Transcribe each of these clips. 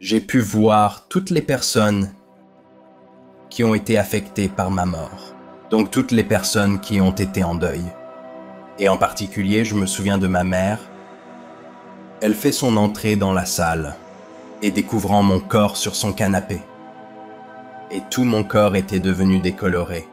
j'ai pu voir toutes les personnes qui ont été affectées par ma mort, donc toutes les personnes qui ont été en deuil. Et en particulier, je me souviens de ma mère. Elle fait son entrée dans la salle et découvrant mon corps sur son canapé. Et tout mon corps était devenu décoloré.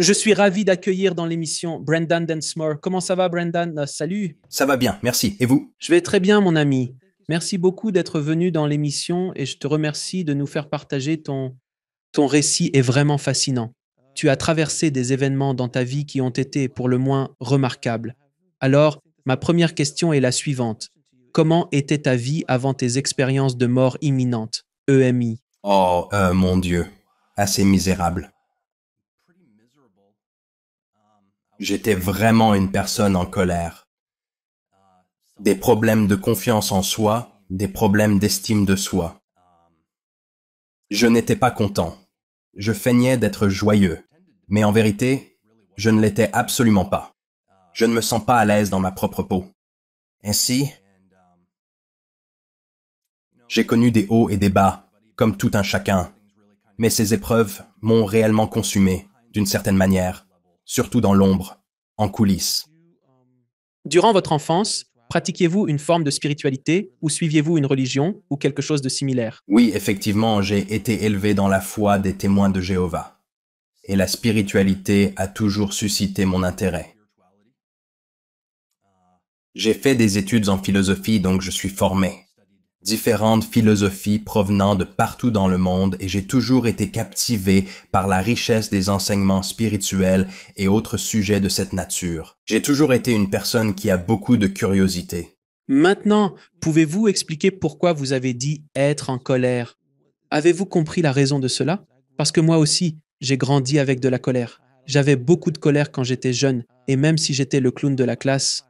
Je suis ravi d'accueillir dans l'émission Brendan Densmore. Comment ça va, Brendan euh, Salut. Ça va bien, merci. Et vous Je vais très bien, mon ami. Merci beaucoup d'être venu dans l'émission et je te remercie de nous faire partager ton, ton récit est vraiment fascinant. Tu as traversé des événements dans ta vie qui ont été pour le moins remarquables. Alors, ma première question est la suivante. Comment était ta vie avant tes expériences de mort imminente, EMI Oh, euh, mon Dieu, assez misérable. J'étais vraiment une personne en colère. Des problèmes de confiance en soi, des problèmes d'estime de soi. Je n'étais pas content. Je feignais d'être joyeux. Mais en vérité, je ne l'étais absolument pas. Je ne me sens pas à l'aise dans ma propre peau. Ainsi, j'ai connu des hauts et des bas, comme tout un chacun. Mais ces épreuves m'ont réellement consumé, d'une certaine manière, surtout dans l'ombre en coulisses. Durant votre enfance, pratiquiez-vous une forme de spiritualité ou suiviez-vous une religion ou quelque chose de similaire Oui, effectivement, j'ai été élevé dans la foi des témoins de Jéhovah. Et la spiritualité a toujours suscité mon intérêt. J'ai fait des études en philosophie, donc je suis formé différentes philosophies provenant de partout dans le monde et j'ai toujours été captivé par la richesse des enseignements spirituels et autres sujets de cette nature. J'ai toujours été une personne qui a beaucoup de curiosité. Maintenant, pouvez-vous expliquer pourquoi vous avez dit être en colère Avez-vous compris la raison de cela Parce que moi aussi, j'ai grandi avec de la colère. J'avais beaucoup de colère quand j'étais jeune, et même si j'étais le clown de la classe,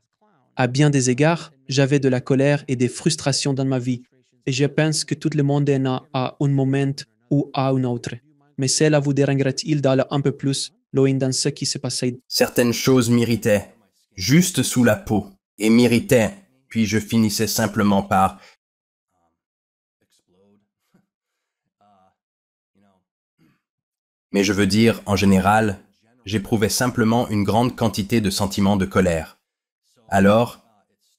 à bien des égards, j'avais de la colère et des frustrations dans ma vie, et je pense que tout le monde en a à un moment ou à un autre. Mais cela vous dérangerait-il d'aller un peu plus loin dans ce qui se passait Certaines choses m'irritaient, juste sous la peau, et m'irritaient, puis je finissais simplement par Mais je veux dire, en général, j'éprouvais simplement une grande quantité de sentiments de colère. Alors,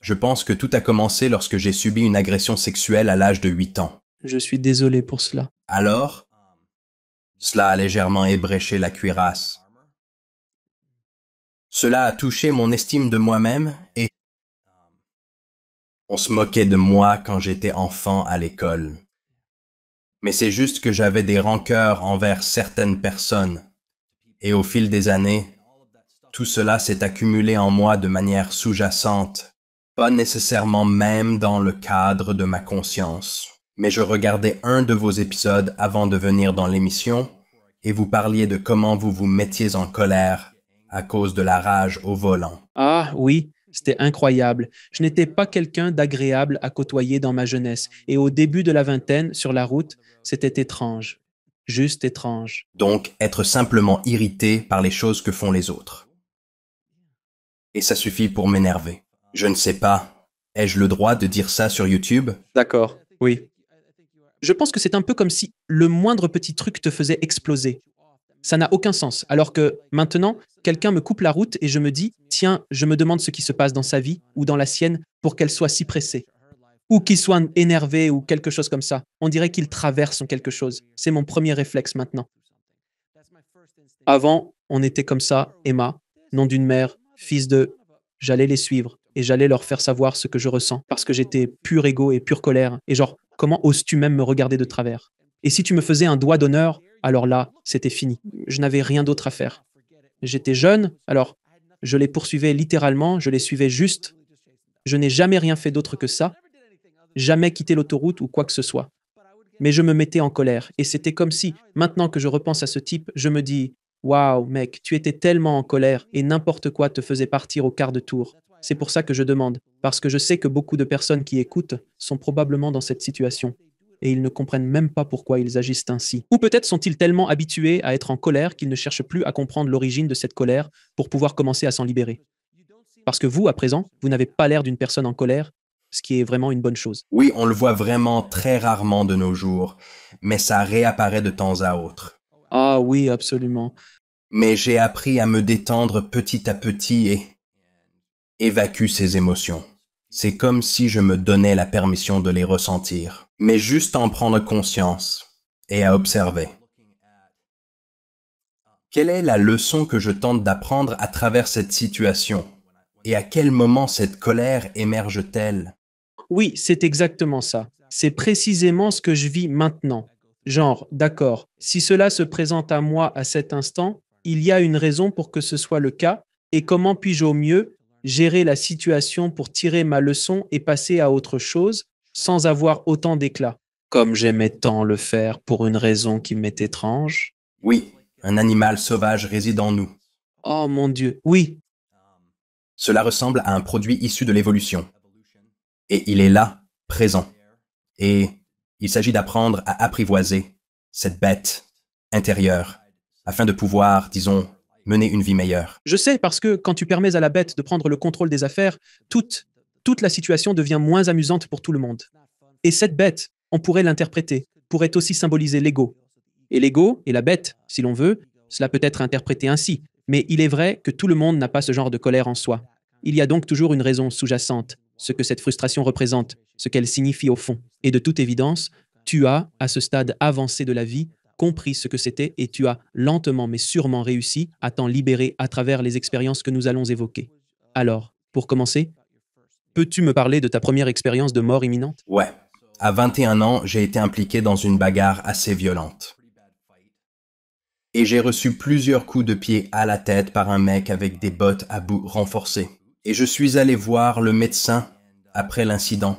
je pense que tout a commencé lorsque j'ai subi une agression sexuelle à l'âge de 8 ans. Je suis désolé pour cela. Alors, cela a légèrement ébréché la cuirasse. Cela a touché mon estime de moi-même et on se moquait de moi quand j'étais enfant à l'école. Mais c'est juste que j'avais des rancœurs envers certaines personnes. Et au fil des années, tout cela s'est accumulé en moi de manière sous-jacente, pas nécessairement même dans le cadre de ma conscience. Mais je regardais un de vos épisodes avant de venir dans l'émission, et vous parliez de comment vous vous mettiez en colère à cause de la rage au volant. Ah oui, c'était incroyable. Je n'étais pas quelqu'un d'agréable à côtoyer dans ma jeunesse, et au début de la vingtaine, sur la route, c'était étrange. Juste étrange. Donc, être simplement irrité par les choses que font les autres. Et ça suffit pour m'énerver. Je ne sais pas. Ai-je le droit de dire ça sur YouTube D'accord, oui. Je pense que c'est un peu comme si le moindre petit truc te faisait exploser. Ça n'a aucun sens. Alors que maintenant, quelqu'un me coupe la route et je me dis, tiens, je me demande ce qui se passe dans sa vie ou dans la sienne pour qu'elle soit si pressée. Ou qu'il soit énervé ou quelque chose comme ça. On dirait qu'il traverse quelque chose. C'est mon premier réflexe maintenant. Avant, on était comme ça, Emma, nom d'une mère, fils de, j'allais les suivre et j'allais leur faire savoir ce que je ressens parce que j'étais pur ego et pure colère. Et genre, comment oses-tu même me regarder de travers Et si tu me faisais un doigt d'honneur, alors là, c'était fini. Je n'avais rien d'autre à faire. J'étais jeune, alors je les poursuivais littéralement, je les suivais juste. Je n'ai jamais rien fait d'autre que ça, jamais quitté l'autoroute ou quoi que ce soit. Mais je me mettais en colère, et c'était comme si, maintenant que je repense à ce type, je me dis, Waouh, mec, tu étais tellement en colère et n'importe quoi te faisait partir au quart de tour. C'est pour ça que je demande, parce que je sais que beaucoup de personnes qui écoutent sont probablement dans cette situation et ils ne comprennent même pas pourquoi ils agissent ainsi. Ou peut-être sont-ils tellement habitués à être en colère qu'ils ne cherchent plus à comprendre l'origine de cette colère pour pouvoir commencer à s'en libérer. Parce que vous, à présent, vous n'avez pas l'air d'une personne en colère, ce qui est vraiment une bonne chose. Oui, on le voit vraiment très rarement de nos jours, mais ça réapparaît de temps à autre. Ah oui, absolument. Mais j'ai appris à me détendre petit à petit et évacue ces émotions. C'est comme si je me donnais la permission de les ressentir, mais juste à en prendre conscience et à observer. Quelle est la leçon que je tente d'apprendre à travers cette situation Et à quel moment cette colère émerge-t-elle Oui, c'est exactement ça. C'est précisément ce que je vis maintenant. Genre, d'accord, si cela se présente à moi à cet instant, il y a une raison pour que ce soit le cas, et comment puis-je au mieux gérer la situation pour tirer ma leçon et passer à autre chose sans avoir autant d'éclat Comme j'aimais tant le faire pour une raison qui m'est étrange. Oui, un animal sauvage réside en nous. Oh mon Dieu, oui. Cela ressemble à un produit issu de l'évolution. Et il est là, présent. Et il s'agit d'apprendre à apprivoiser cette bête intérieure afin de pouvoir, disons, mener une vie meilleure. Je sais parce que quand tu permets à la bête de prendre le contrôle des affaires, toute, toute la situation devient moins amusante pour tout le monde. Et cette bête, on pourrait l'interpréter, pourrait aussi symboliser l'ego. Et l'ego et la bête, si l'on veut, cela peut être interprété ainsi. Mais il est vrai que tout le monde n'a pas ce genre de colère en soi. Il y a donc toujours une raison sous-jacente, ce que cette frustration représente, ce qu'elle signifie au fond. Et de toute évidence, tu as, à ce stade avancé de la vie, compris ce que c'était et tu as lentement mais sûrement réussi à t'en libérer à travers les expériences que nous allons évoquer. Alors, pour commencer, peux-tu me parler de ta première expérience de mort imminente Ouais. À 21 ans, j'ai été impliqué dans une bagarre assez violente. Et j'ai reçu plusieurs coups de pied à la tête par un mec avec des bottes à bout renforcées et je suis allé voir le médecin après l'incident,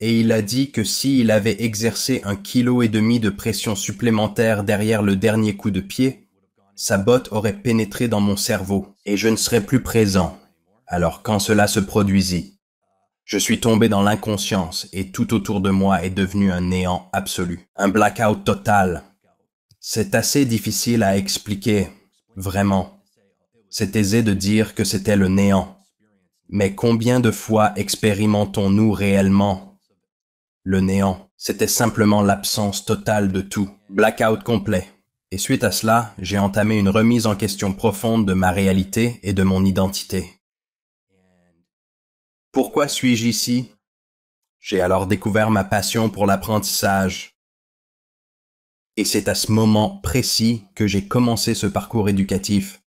et il a dit que s'il avait exercé un kilo et demi de pression supplémentaire derrière le dernier coup de pied, sa botte aurait pénétré dans mon cerveau, et je ne serais plus présent. Alors quand cela se produisit, je suis tombé dans l'inconscience et tout autour de moi est devenu un néant absolu, un blackout total. C'est assez difficile à expliquer, vraiment. C'est aisé de dire que c'était le néant, mais combien de fois expérimentons-nous réellement le néant C'était simplement l'absence totale de tout, blackout complet. Et suite à cela, j'ai entamé une remise en question profonde de ma réalité et de mon identité. Pourquoi suis-je ici J'ai alors découvert ma passion pour l'apprentissage. Et c'est à ce moment précis que j'ai commencé ce parcours éducatif.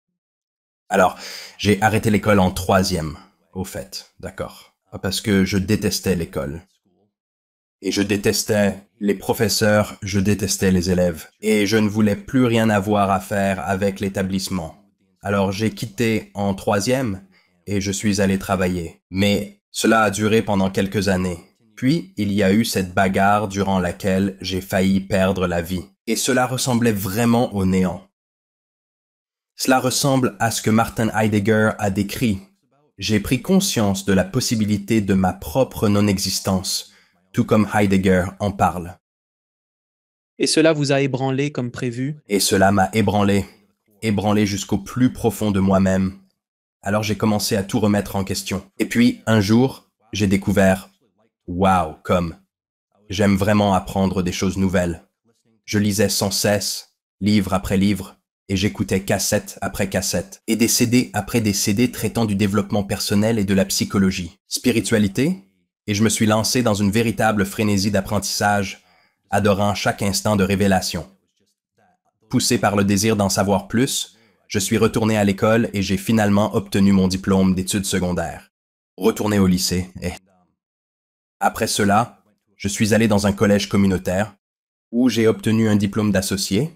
Alors, j'ai arrêté l'école en troisième au fait, d'accord. Ah, parce que je détestais l'école. Et je détestais les professeurs, je détestais les élèves. Et je ne voulais plus rien avoir à faire avec l'établissement. Alors j'ai quitté en troisième et je suis allé travailler. Mais cela a duré pendant quelques années. Puis il y a eu cette bagarre durant laquelle j'ai failli perdre la vie. Et cela ressemblait vraiment au néant. Cela ressemble à ce que Martin Heidegger a décrit j'ai pris conscience de la possibilité de ma propre non-existence, tout comme Heidegger en parle. Et cela vous a ébranlé comme prévu Et cela m'a ébranlé, ébranlé jusqu'au plus profond de moi-même. Alors j'ai commencé à tout remettre en question. Et puis, un jour, j'ai découvert, waouh, comme, j'aime vraiment apprendre des choses nouvelles. Je lisais sans cesse, livre après livre, et j'écoutais cassette après cassette, et des CD après des CD traitant du développement personnel et de la psychologie. Spiritualité, et je me suis lancé dans une véritable frénésie d'apprentissage, adorant chaque instant de révélation. Poussé par le désir d'en savoir plus, je suis retourné à l'école et j'ai finalement obtenu mon diplôme d'études secondaires. Retourné au lycée et... Après cela, je suis allé dans un collège communautaire, où j'ai obtenu un diplôme d'associé,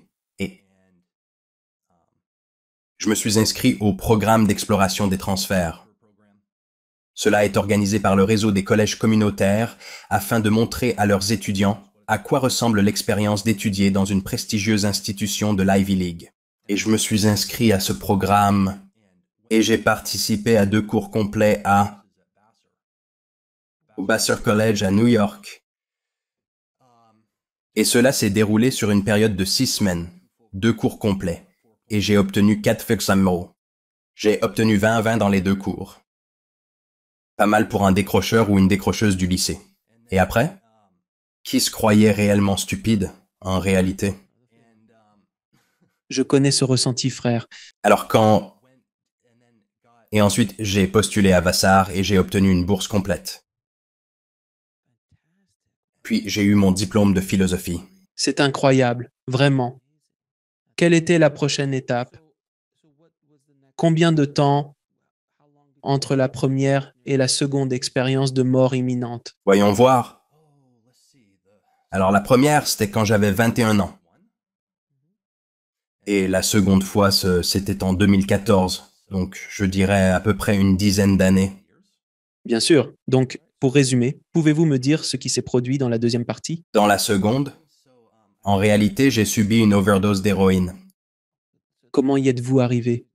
je me suis inscrit au programme d'exploration des transferts. Cela est organisé par le réseau des collèges communautaires afin de montrer à leurs étudiants à quoi ressemble l'expérience d'étudier dans une prestigieuse institution de l'Ivy League. Et je me suis inscrit à ce programme et j'ai participé à deux cours complets à au College à New York. Et cela s'est déroulé sur une période de six semaines, deux cours complets et j'ai obtenu 4 Fuxamro. J'ai obtenu 20-20 dans les deux cours. Pas mal pour un décrocheur ou une décrocheuse du lycée. Et après Qui se croyait réellement stupide, en réalité Je connais ce ressenti, frère. Alors quand... Et ensuite, j'ai postulé à Vassar et j'ai obtenu une bourse complète. Puis j'ai eu mon diplôme de philosophie. C'est incroyable, vraiment quelle était la prochaine étape Combien de temps entre la première et la seconde expérience de mort imminente Voyons voir. Alors la première, c'était quand j'avais 21 ans. Et la seconde fois, c'était en 2014. Donc je dirais à peu près une dizaine d'années. Bien sûr. Donc, pour résumer, pouvez-vous me dire ce qui s'est produit dans la deuxième partie Dans la seconde, en réalité, j'ai subi une overdose d'héroïne. Comment y êtes-vous arrivé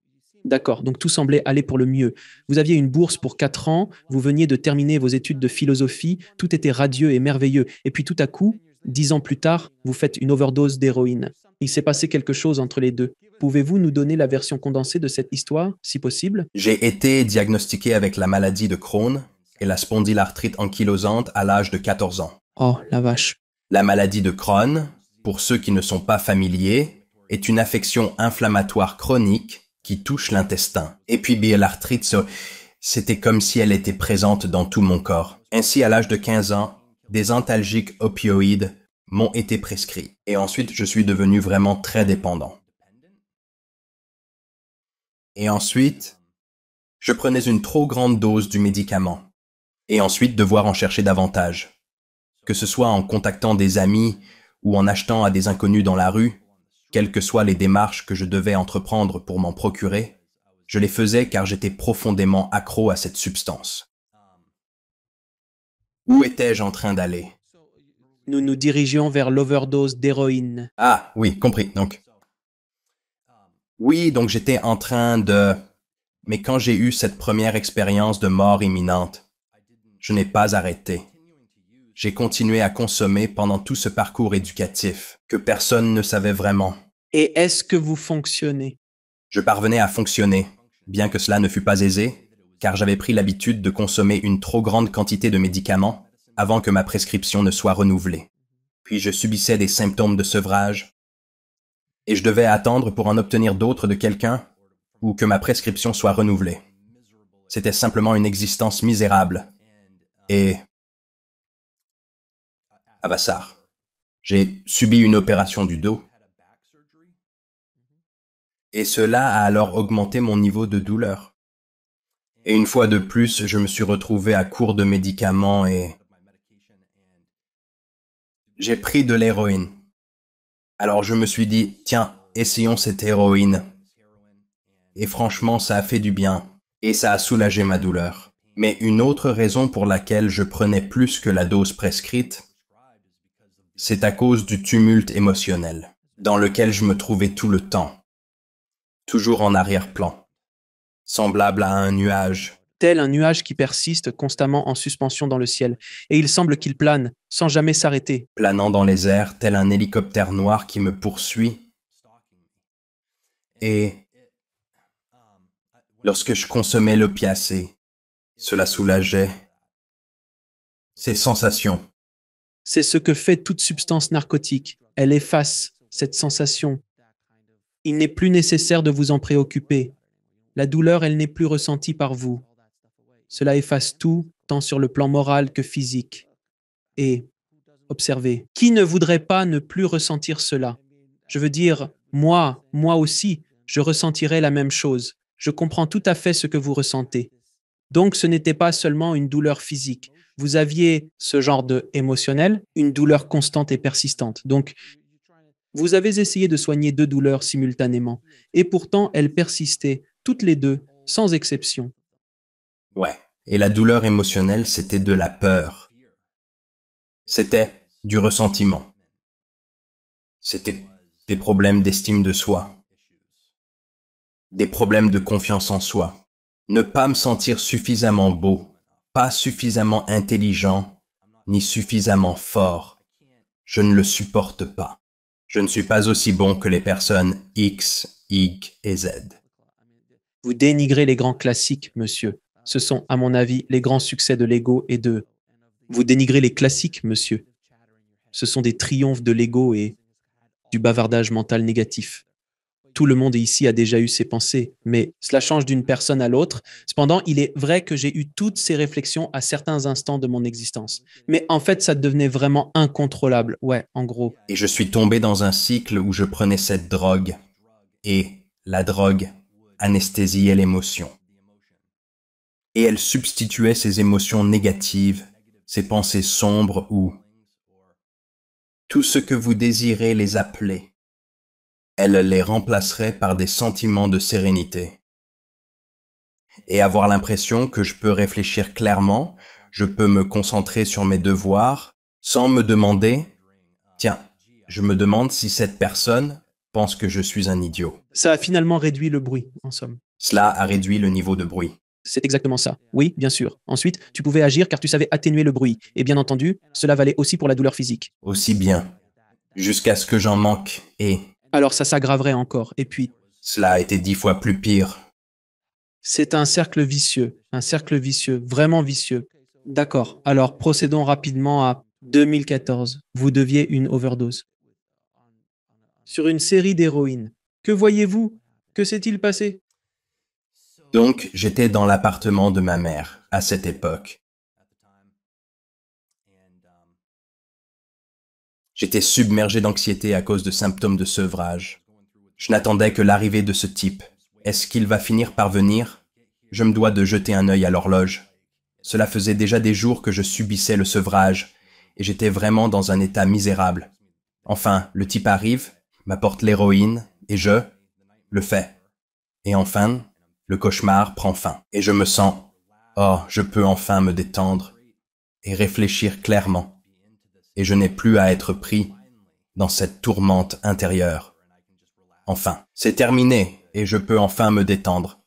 D'accord, donc tout semblait aller pour le mieux. Vous aviez une bourse pour 4 ans, vous veniez de terminer vos études de philosophie, tout était radieux et merveilleux, et puis tout à coup, dix ans plus tard, vous faites une overdose d'héroïne. Il s'est passé quelque chose entre les deux. Pouvez-vous nous donner la version condensée de cette histoire, si possible J'ai été diagnostiqué avec la maladie de Crohn et la spondylarthrite ankylosante à l'âge de 14 ans. Oh, la vache. La maladie de Crohn, pour ceux qui ne sont pas familiers, est une affection inflammatoire chronique qui touche l'intestin. Et puis l'arthrite, c'était comme si elle était présente dans tout mon corps. Ainsi, à l'âge de 15 ans, des antalgiques opioïdes m'ont été prescrits. Et ensuite, je suis devenu vraiment très dépendant. Et ensuite, je prenais une trop grande dose du médicament. Et ensuite, devoir en chercher davantage. Que ce soit en contactant des amis ou en achetant à des inconnus dans la rue, quelles que soient les démarches que je devais entreprendre pour m'en procurer, je les faisais car j'étais profondément accro à cette substance. Où étais-je en train d'aller Nous nous dirigeons vers l'overdose d'héroïne. Ah oui, compris, donc. Oui, donc j'étais en train de... Mais quand j'ai eu cette première expérience de mort imminente, je n'ai pas arrêté j'ai continué à consommer pendant tout ce parcours éducatif que personne ne savait vraiment. Et est-ce que vous fonctionnez Je parvenais à fonctionner, bien que cela ne fût pas aisé, car j'avais pris l'habitude de consommer une trop grande quantité de médicaments avant que ma prescription ne soit renouvelée. Puis je subissais des symptômes de sevrage, et je devais attendre pour en obtenir d'autres de quelqu'un ou que ma prescription soit renouvelée. C'était simplement une existence misérable. Et j'ai subi une opération du dos. Et cela a alors augmenté mon niveau de douleur. Et une fois de plus, je me suis retrouvé à court de médicaments et... J'ai pris de l'héroïne. Alors je me suis dit, tiens, essayons cette héroïne. Et franchement, ça a fait du bien. Et ça a soulagé ma douleur. Mais une autre raison pour laquelle je prenais plus que la dose prescrite, c'est à cause du tumulte émotionnel, dans lequel je me trouvais tout le temps, toujours en arrière-plan, semblable à un nuage. Tel un nuage qui persiste constamment en suspension dans le ciel, et il semble qu'il plane, sans jamais s'arrêter. Planant dans les airs, tel un hélicoptère noir qui me poursuit. Et lorsque je consommais l'opiacé, cela soulageait ces sensations c'est ce que fait toute substance narcotique. Elle efface cette sensation. Il n'est plus nécessaire de vous en préoccuper. La douleur, elle n'est plus ressentie par vous. Cela efface tout, tant sur le plan moral que physique. Et, observez, qui ne voudrait pas ne plus ressentir cela Je veux dire, moi, moi aussi, je ressentirais la même chose. Je comprends tout à fait ce que vous ressentez. Donc ce n'était pas seulement une douleur physique, vous aviez ce genre de émotionnel, une douleur constante et persistante. Donc, vous avez essayé de soigner deux douleurs simultanément, et pourtant elles persistaient, toutes les deux, sans exception. Ouais, et la douleur émotionnelle, c'était de la peur. C'était du ressentiment. C'était des problèmes d'estime de soi. Des problèmes de confiance en soi. Ne pas me sentir suffisamment beau, pas suffisamment intelligent ni suffisamment fort. Je ne le supporte pas. Je ne suis pas aussi bon que les personnes X, Y et Z. Vous dénigrez les grands classiques, monsieur. Ce sont, à mon avis, les grands succès de l'ego et de... Vous dénigrez les classiques, monsieur. Ce sont des triomphes de l'ego et du bavardage mental négatif tout le monde ici a déjà eu ces pensées, mais cela change d'une personne à l'autre. Cependant, il est vrai que j'ai eu toutes ces réflexions à certains instants de mon existence. Mais en fait, ça devenait vraiment incontrôlable. Ouais, en gros. Et je suis tombé dans un cycle où je prenais cette drogue. Et la drogue anesthésiait l'émotion. Et elle substituait ces émotions négatives, ces pensées sombres ou tout ce que vous désirez les appeler elle les remplacerait par des sentiments de sérénité. Et avoir l'impression que je peux réfléchir clairement, je peux me concentrer sur mes devoirs, sans me demander, tiens, je me demande si cette personne pense que je suis un idiot. Ça a finalement réduit le bruit, en somme. Cela a réduit le niveau de bruit. C'est exactement ça. Oui, bien sûr. Ensuite, tu pouvais agir car tu savais atténuer le bruit. Et bien entendu, cela valait aussi pour la douleur physique. Aussi bien. Jusqu'à ce que j'en manque. Et alors ça s'aggraverait encore. Et puis... Cela a été dix fois plus pire. C'est un cercle vicieux, un cercle vicieux, vraiment vicieux. D'accord, alors procédons rapidement à 2014. Vous deviez une overdose. Sur une série d'héroïnes. Que voyez-vous Que s'est-il passé Donc, j'étais dans l'appartement de ma mère, à cette époque. J'étais submergé d'anxiété à cause de symptômes de sevrage. Je n'attendais que l'arrivée de ce type. Est-ce qu'il va finir par venir Je me dois de jeter un œil à l'horloge. Cela faisait déjà des jours que je subissais le sevrage, et j'étais vraiment dans un état misérable. Enfin, le type arrive, m'apporte l'héroïne, et je le fais. Et enfin, le cauchemar prend fin, et je me sens, oh, je peux enfin me détendre et réfléchir clairement et je n'ai plus à être pris dans cette tourmente intérieure. Enfin, c'est terminé et je peux enfin me détendre.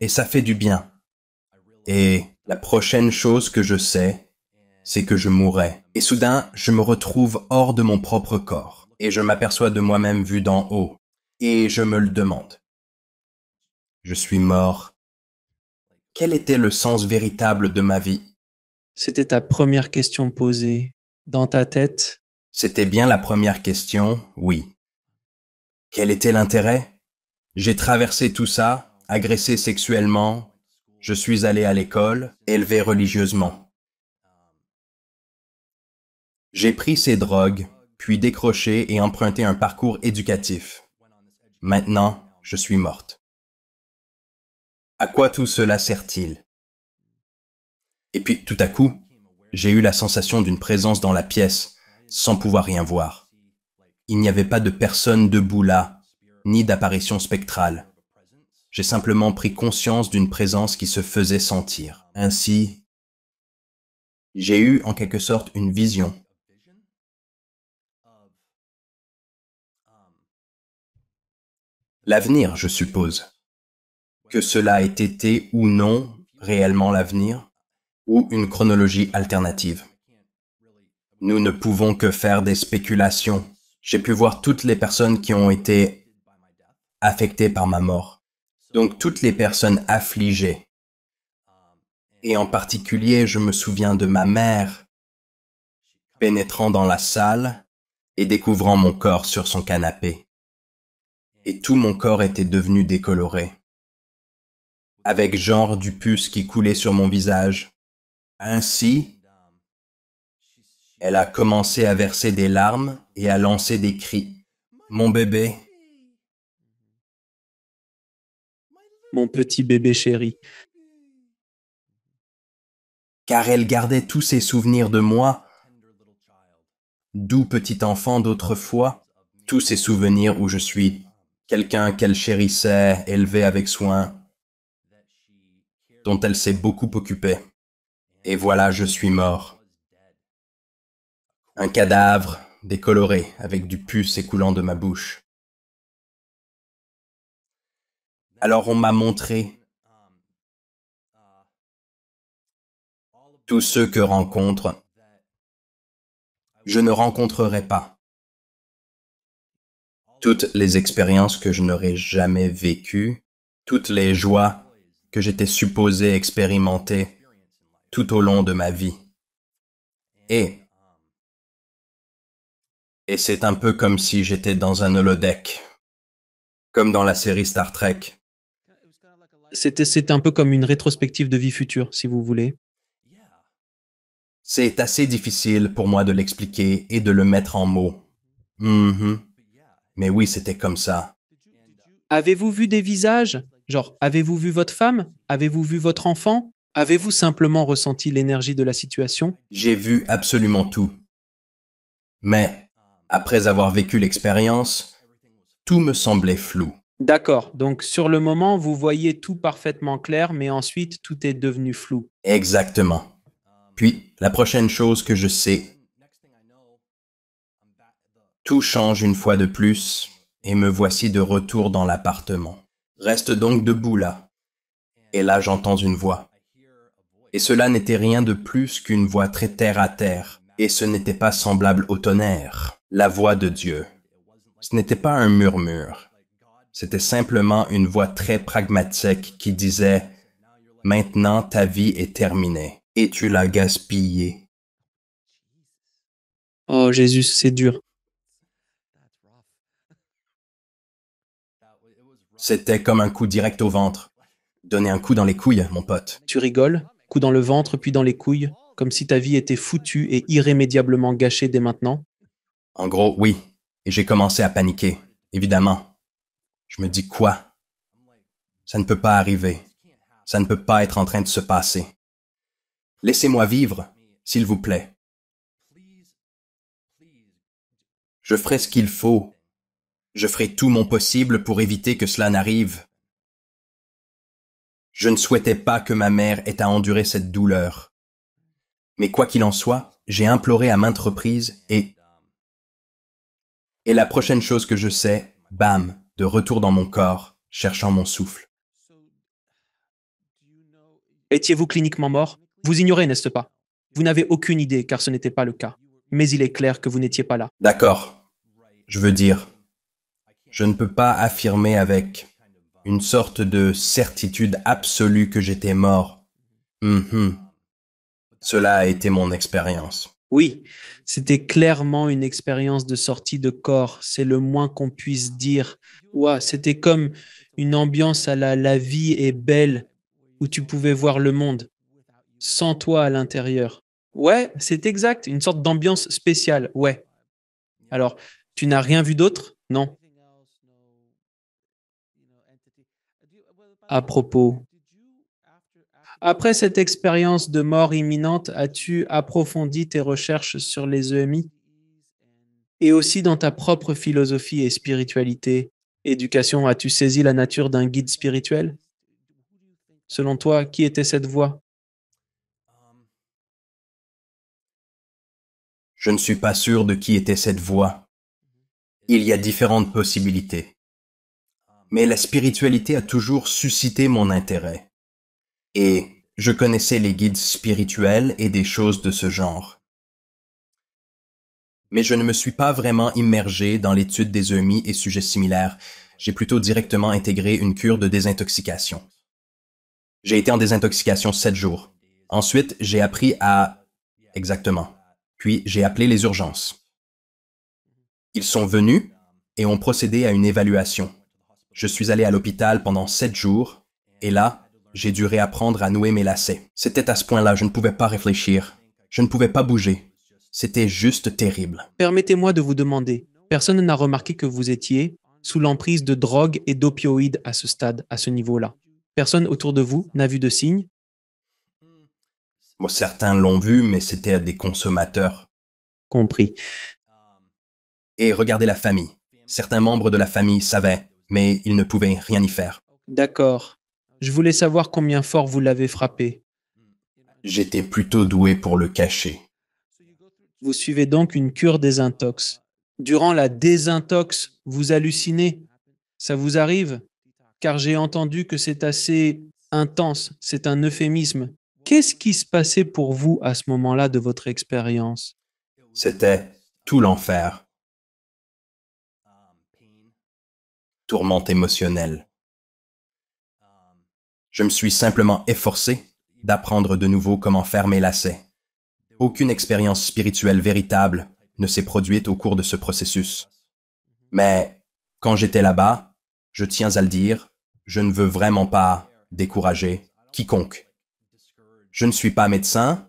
Et ça fait du bien. Et la prochaine chose que je sais, c'est que je mourrai. Et soudain, je me retrouve hors de mon propre corps et je m'aperçois de moi-même vu d'en haut et je me le demande. Je suis mort. Quel était le sens véritable de ma vie C'était ta première question posée dans ta tête C'était bien la première question, oui. Quel était l'intérêt J'ai traversé tout ça, agressé sexuellement, je suis allé à l'école, élevé religieusement. J'ai pris ces drogues, puis décroché et emprunté un parcours éducatif. Maintenant, je suis morte. À quoi tout cela sert-il Et puis tout à coup, j'ai eu la sensation d'une présence dans la pièce, sans pouvoir rien voir. Il n'y avait pas de personne debout là, ni d'apparition spectrale. J'ai simplement pris conscience d'une présence qui se faisait sentir. Ainsi, j'ai eu en quelque sorte une vision. L'avenir, je suppose. Que cela ait été ou non réellement l'avenir, ou une chronologie alternative. Nous ne pouvons que faire des spéculations. J'ai pu voir toutes les personnes qui ont été affectées par ma mort. Donc toutes les personnes affligées. Et en particulier, je me souviens de ma mère pénétrant dans la salle et découvrant mon corps sur son canapé. Et tout mon corps était devenu décoloré, avec genre du puce qui coulait sur mon visage, ainsi, elle a commencé à verser des larmes et à lancer des cris. Mon bébé. Mon petit bébé chéri. Car elle gardait tous ses souvenirs de moi, doux petit enfant d'autrefois, tous ses souvenirs où je suis quelqu'un qu'elle chérissait, élevé avec soin, dont elle s'est beaucoup occupée et voilà, je suis mort. Un cadavre décoloré avec du pus s'écoulant de ma bouche. Alors on m'a montré tous ceux que rencontre, je ne rencontrerai pas. Toutes les expériences que je n'aurais jamais vécues, toutes les joies que j'étais supposé expérimenter, tout au long de ma vie. Et, et c'est un peu comme si j'étais dans un holodeck, comme dans la série Star Trek. C'était un peu comme une rétrospective de vie future, si vous voulez. C'est assez difficile pour moi de l'expliquer et de le mettre en mots. Mm-hmm. Mais oui, c'était comme ça. Avez-vous vu des visages Genre, avez-vous vu votre femme Avez-vous vu votre enfant Avez-vous simplement ressenti l'énergie de la situation J'ai vu absolument tout. Mais, après avoir vécu l'expérience, tout me semblait flou. D'accord, donc sur le moment, vous voyez tout parfaitement clair, mais ensuite tout est devenu flou. Exactement. Puis, la prochaine chose que je sais, tout change une fois de plus, et me voici de retour dans l'appartement. Reste donc debout là. Et là, j'entends une voix et cela n'était rien de plus qu'une voix très terre à terre, et ce n'était pas semblable au tonnerre, la voix de Dieu. Ce n'était pas un murmure, c'était simplement une voix très pragmatique qui disait ⁇ Maintenant ta vie est terminée, et tu l'as gaspillée ⁇ Oh Jésus, c'est dur. C'était comme un coup direct au ventre. Donner un coup dans les couilles, mon pote. Tu rigoles dans le ventre, puis dans les couilles, comme si ta vie était foutue et irrémédiablement gâchée dès maintenant En gros, oui. Et j'ai commencé à paniquer, évidemment. Je me dis quoi Ça ne peut pas arriver. Ça ne peut pas être en train de se passer. Laissez-moi vivre, s'il vous plaît. Je ferai ce qu'il faut. Je ferai tout mon possible pour éviter que cela n'arrive. Je ne souhaitais pas que ma mère ait à endurer cette douleur. Mais quoi qu'il en soit, j'ai imploré à maintes reprises et... Et la prochaine chose que je sais, bam, de retour dans mon corps, cherchant mon souffle. Étiez-vous cliniquement mort Vous ignorez, n'est-ce pas Vous n'avez aucune idée, car ce n'était pas le cas. Mais il est clair que vous n'étiez pas là. D'accord. Je veux dire, je ne peux pas affirmer avec une sorte de certitude absolue que j'étais mort. Mhm. Cela a été mon expérience. Oui, c'était clairement une expérience de sortie de corps, c'est le moins qu'on puisse dire. Ouais, c'était comme une ambiance à la la vie est belle, où tu pouvais voir le monde, sans toi à l'intérieur. Ouais, c'est exact, une sorte d'ambiance spéciale, ouais. Alors, tu n'as rien vu d'autre Non. à propos. Après cette expérience de mort imminente, as-tu approfondi tes recherches sur les EMI et aussi dans ta propre philosophie et spiritualité Éducation, as-tu saisi la nature d'un guide spirituel Selon toi, qui était cette voix Je ne suis pas sûr de qui était cette voix. Il y a différentes possibilités mais la spiritualité a toujours suscité mon intérêt. Et je connaissais les guides spirituels et des choses de ce genre. Mais je ne me suis pas vraiment immergé dans l'étude des EMI et sujets similaires. J'ai plutôt directement intégré une cure de désintoxication. J'ai été en désintoxication sept jours. Ensuite, j'ai appris à... Exactement. Puis j'ai appelé les urgences. Ils sont venus et ont procédé à une évaluation. Je suis allé à l'hôpital pendant sept jours, et là, j'ai dû réapprendre à nouer mes lacets. C'était à ce point-là, je ne pouvais pas réfléchir. Je ne pouvais pas bouger. C'était juste terrible. Permettez-moi de vous demander, personne n'a remarqué que vous étiez sous l'emprise de drogues et d'opioïdes à ce stade, à ce niveau-là. Personne autour de vous n'a vu de signes Certains l'ont vu, mais c'était des consommateurs. Compris. Et regardez la famille. Certains membres de la famille savaient, mais il ne pouvait rien y faire. D'accord. Je voulais savoir combien fort vous l'avez frappé. J'étais plutôt doué pour le cacher. Vous suivez donc une cure désintox. Durant la désintox, vous hallucinez. Ça vous arrive Car j'ai entendu que c'est assez intense, c'est un euphémisme. Qu'est-ce qui se passait pour vous à ce moment-là de votre expérience C'était tout l'enfer. tourmente émotionnelle. Je me suis simplement efforcé d'apprendre de nouveau comment faire mes lacets. Aucune expérience spirituelle véritable ne s'est produite au cours de ce processus. Mais quand j'étais là-bas, je tiens à le dire, je ne veux vraiment pas décourager quiconque. Je ne suis pas médecin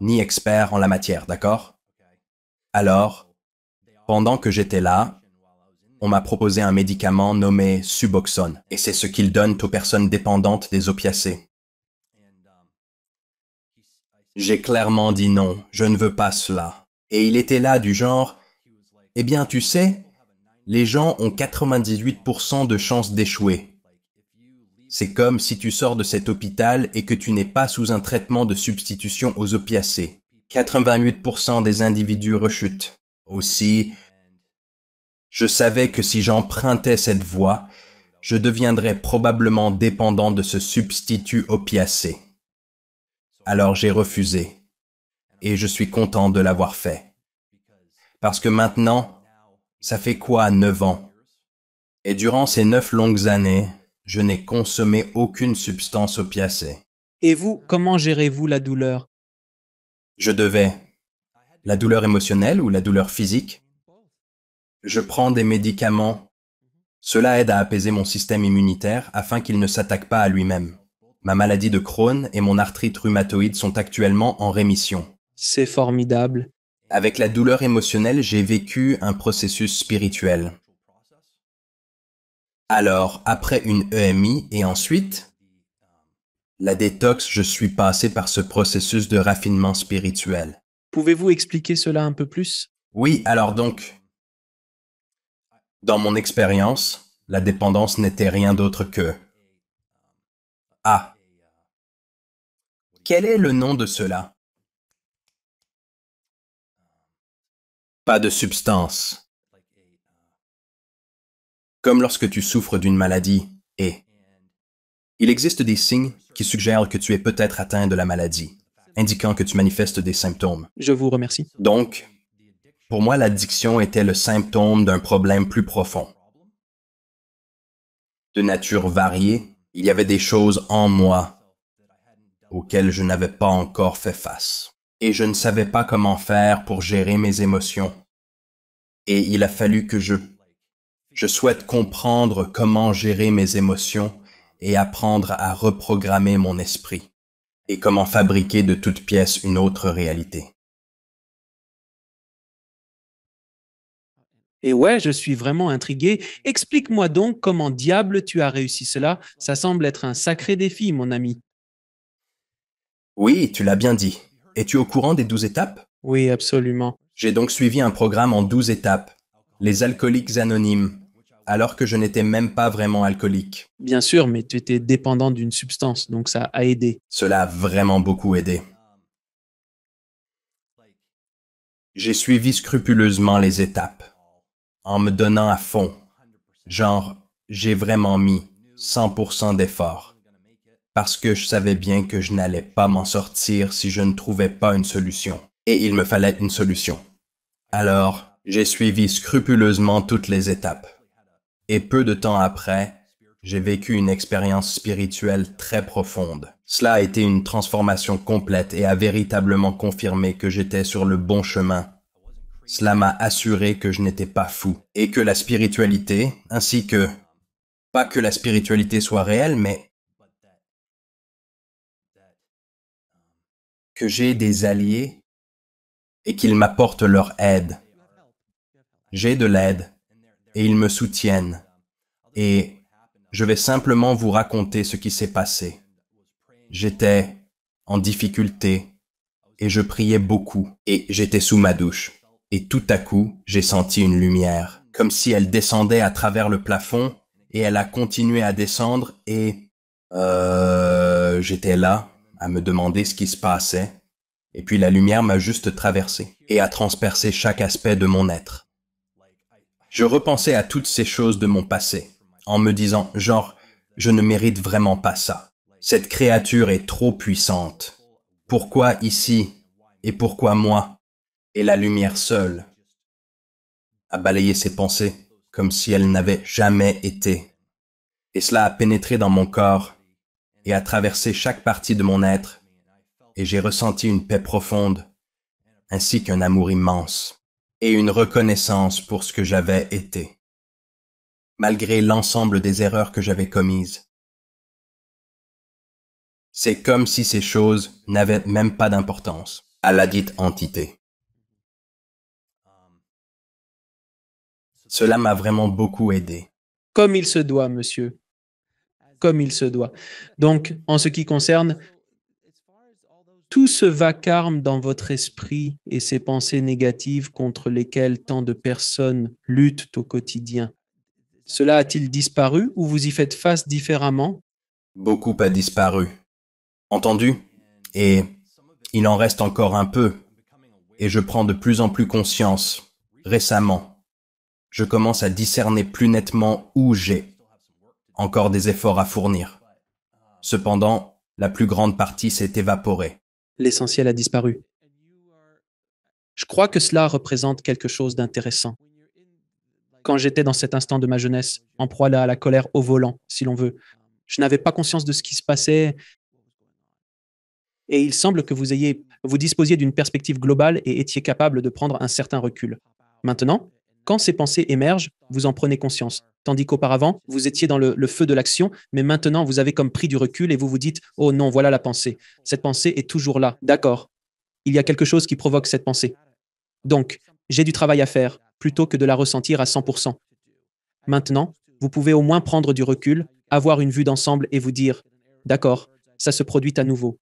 ni expert en la matière, d'accord Alors, pendant que j'étais là, on m'a proposé un médicament nommé Suboxone, et c'est ce qu'ils donnent aux personnes dépendantes des opiacés. J'ai clairement dit non, je ne veux pas cela. Et il était là du genre, eh bien tu sais, les gens ont 98% de chances d'échouer. C'est comme si tu sors de cet hôpital et que tu n'es pas sous un traitement de substitution aux opiacés. 88% des individus rechutent. Aussi, je savais que si j'empruntais cette voie, je deviendrais probablement dépendant de ce substitut opiacé. Alors j'ai refusé, et je suis content de l'avoir fait. Parce que maintenant, ça fait quoi neuf ans Et durant ces neuf longues années, je n'ai consommé aucune substance opiacée. Et vous, comment gérez-vous la douleur Je devais. La douleur émotionnelle ou la douleur physique je prends des médicaments. Cela aide à apaiser mon système immunitaire afin qu'il ne s'attaque pas à lui-même. Ma maladie de Crohn et mon arthrite rhumatoïde sont actuellement en rémission. C'est formidable. Avec la douleur émotionnelle, j'ai vécu un processus spirituel. Alors, après une EMI et ensuite, la détox, je suis passé par ce processus de raffinement spirituel. Pouvez-vous expliquer cela un peu plus Oui, alors donc, dans mon expérience, la dépendance n'était rien d'autre que Ah. Quel est le nom de cela Pas de substance. Comme lorsque tu souffres d'une maladie et il existe des signes qui suggèrent que tu es peut-être atteint de la maladie, indiquant que tu manifestes des symptômes. Je vous remercie. Donc, pour moi, l'addiction était le symptôme d'un problème plus profond. De nature variée, il y avait des choses en moi auxquelles je n'avais pas encore fait face. Et je ne savais pas comment faire pour gérer mes émotions. Et il a fallu que je... Je souhaite comprendre comment gérer mes émotions et apprendre à reprogrammer mon esprit et comment fabriquer de toutes pièces une autre réalité. Et ouais, je suis vraiment intrigué. Explique-moi donc comment diable tu as réussi cela. Ça semble être un sacré défi, mon ami. Oui, tu l'as bien dit. Es-tu au courant des douze étapes Oui, absolument. J'ai donc suivi un programme en douze étapes. Les alcooliques anonymes. Alors que je n'étais même pas vraiment alcoolique. Bien sûr, mais tu étais dépendant d'une substance, donc ça a aidé. Cela a vraiment beaucoup aidé. J'ai suivi scrupuleusement les étapes en me donnant à fond. Genre, j'ai vraiment mis 100% d'effort. Parce que je savais bien que je n'allais pas m'en sortir si je ne trouvais pas une solution. Et il me fallait une solution. Alors, j'ai suivi scrupuleusement toutes les étapes. Et peu de temps après, j'ai vécu une expérience spirituelle très profonde. Cela a été une transformation complète et a véritablement confirmé que j'étais sur le bon chemin cela m'a assuré que je n'étais pas fou et que la spiritualité, ainsi que... Pas que la spiritualité soit réelle, mais... que j'ai des alliés et qu'ils m'apportent leur aide. J'ai de l'aide et ils me soutiennent. Et je vais simplement vous raconter ce qui s'est passé. J'étais en difficulté et je priais beaucoup et j'étais sous ma douche et tout à coup, j'ai senti une lumière, comme si elle descendait à travers le plafond, et elle a continué à descendre, et... Euh, J'étais là, à me demander ce qui se passait, et puis la lumière m'a juste traversé, et a transpercé chaque aspect de mon être. Je repensais à toutes ces choses de mon passé, en me disant, genre, je ne mérite vraiment pas ça. Cette créature est trop puissante. Pourquoi ici Et pourquoi moi et la lumière seule a balayé ces pensées comme si elles n'avaient jamais été. Et cela a pénétré dans mon corps et a traversé chaque partie de mon être, et j'ai ressenti une paix profonde, ainsi qu'un amour immense, et une reconnaissance pour ce que j'avais été, malgré l'ensemble des erreurs que j'avais commises. C'est comme si ces choses n'avaient même pas d'importance à la dite entité. Cela m'a vraiment beaucoup aidé. Comme il se doit, monsieur. Comme il se doit. Donc, en ce qui concerne tout ce vacarme dans votre esprit et ces pensées négatives contre lesquelles tant de personnes luttent au quotidien, cela a-t-il disparu ou vous y faites face différemment Beaucoup a disparu. Entendu Et il en reste encore un peu. Et je prends de plus en plus conscience, récemment, je commence à discerner plus nettement où j'ai encore des efforts à fournir. Cependant, la plus grande partie s'est évaporée. L'essentiel a disparu. Je crois que cela représente quelque chose d'intéressant. Quand j'étais dans cet instant de ma jeunesse, en proie à la colère au volant, si l'on veut, je n'avais pas conscience de ce qui se passait. Et il semble que vous ayez, vous disposiez d'une perspective globale et étiez capable de prendre un certain recul. Maintenant, quand ces pensées émergent, vous en prenez conscience. Tandis qu'auparavant, vous étiez dans le, feu de l'action, mais maintenant, vous avez comme pris du recul et vous vous dites, oh non, voilà la pensée. Cette pensée est toujours là. D'accord. Il y a quelque chose qui provoque cette pensée. Donc, j'ai du travail à faire, plutôt que de la ressentir à 100%. Maintenant, vous pouvez au moins prendre du recul, avoir une vue d'ensemble et vous dire, d'accord, ça se produit à nouveau.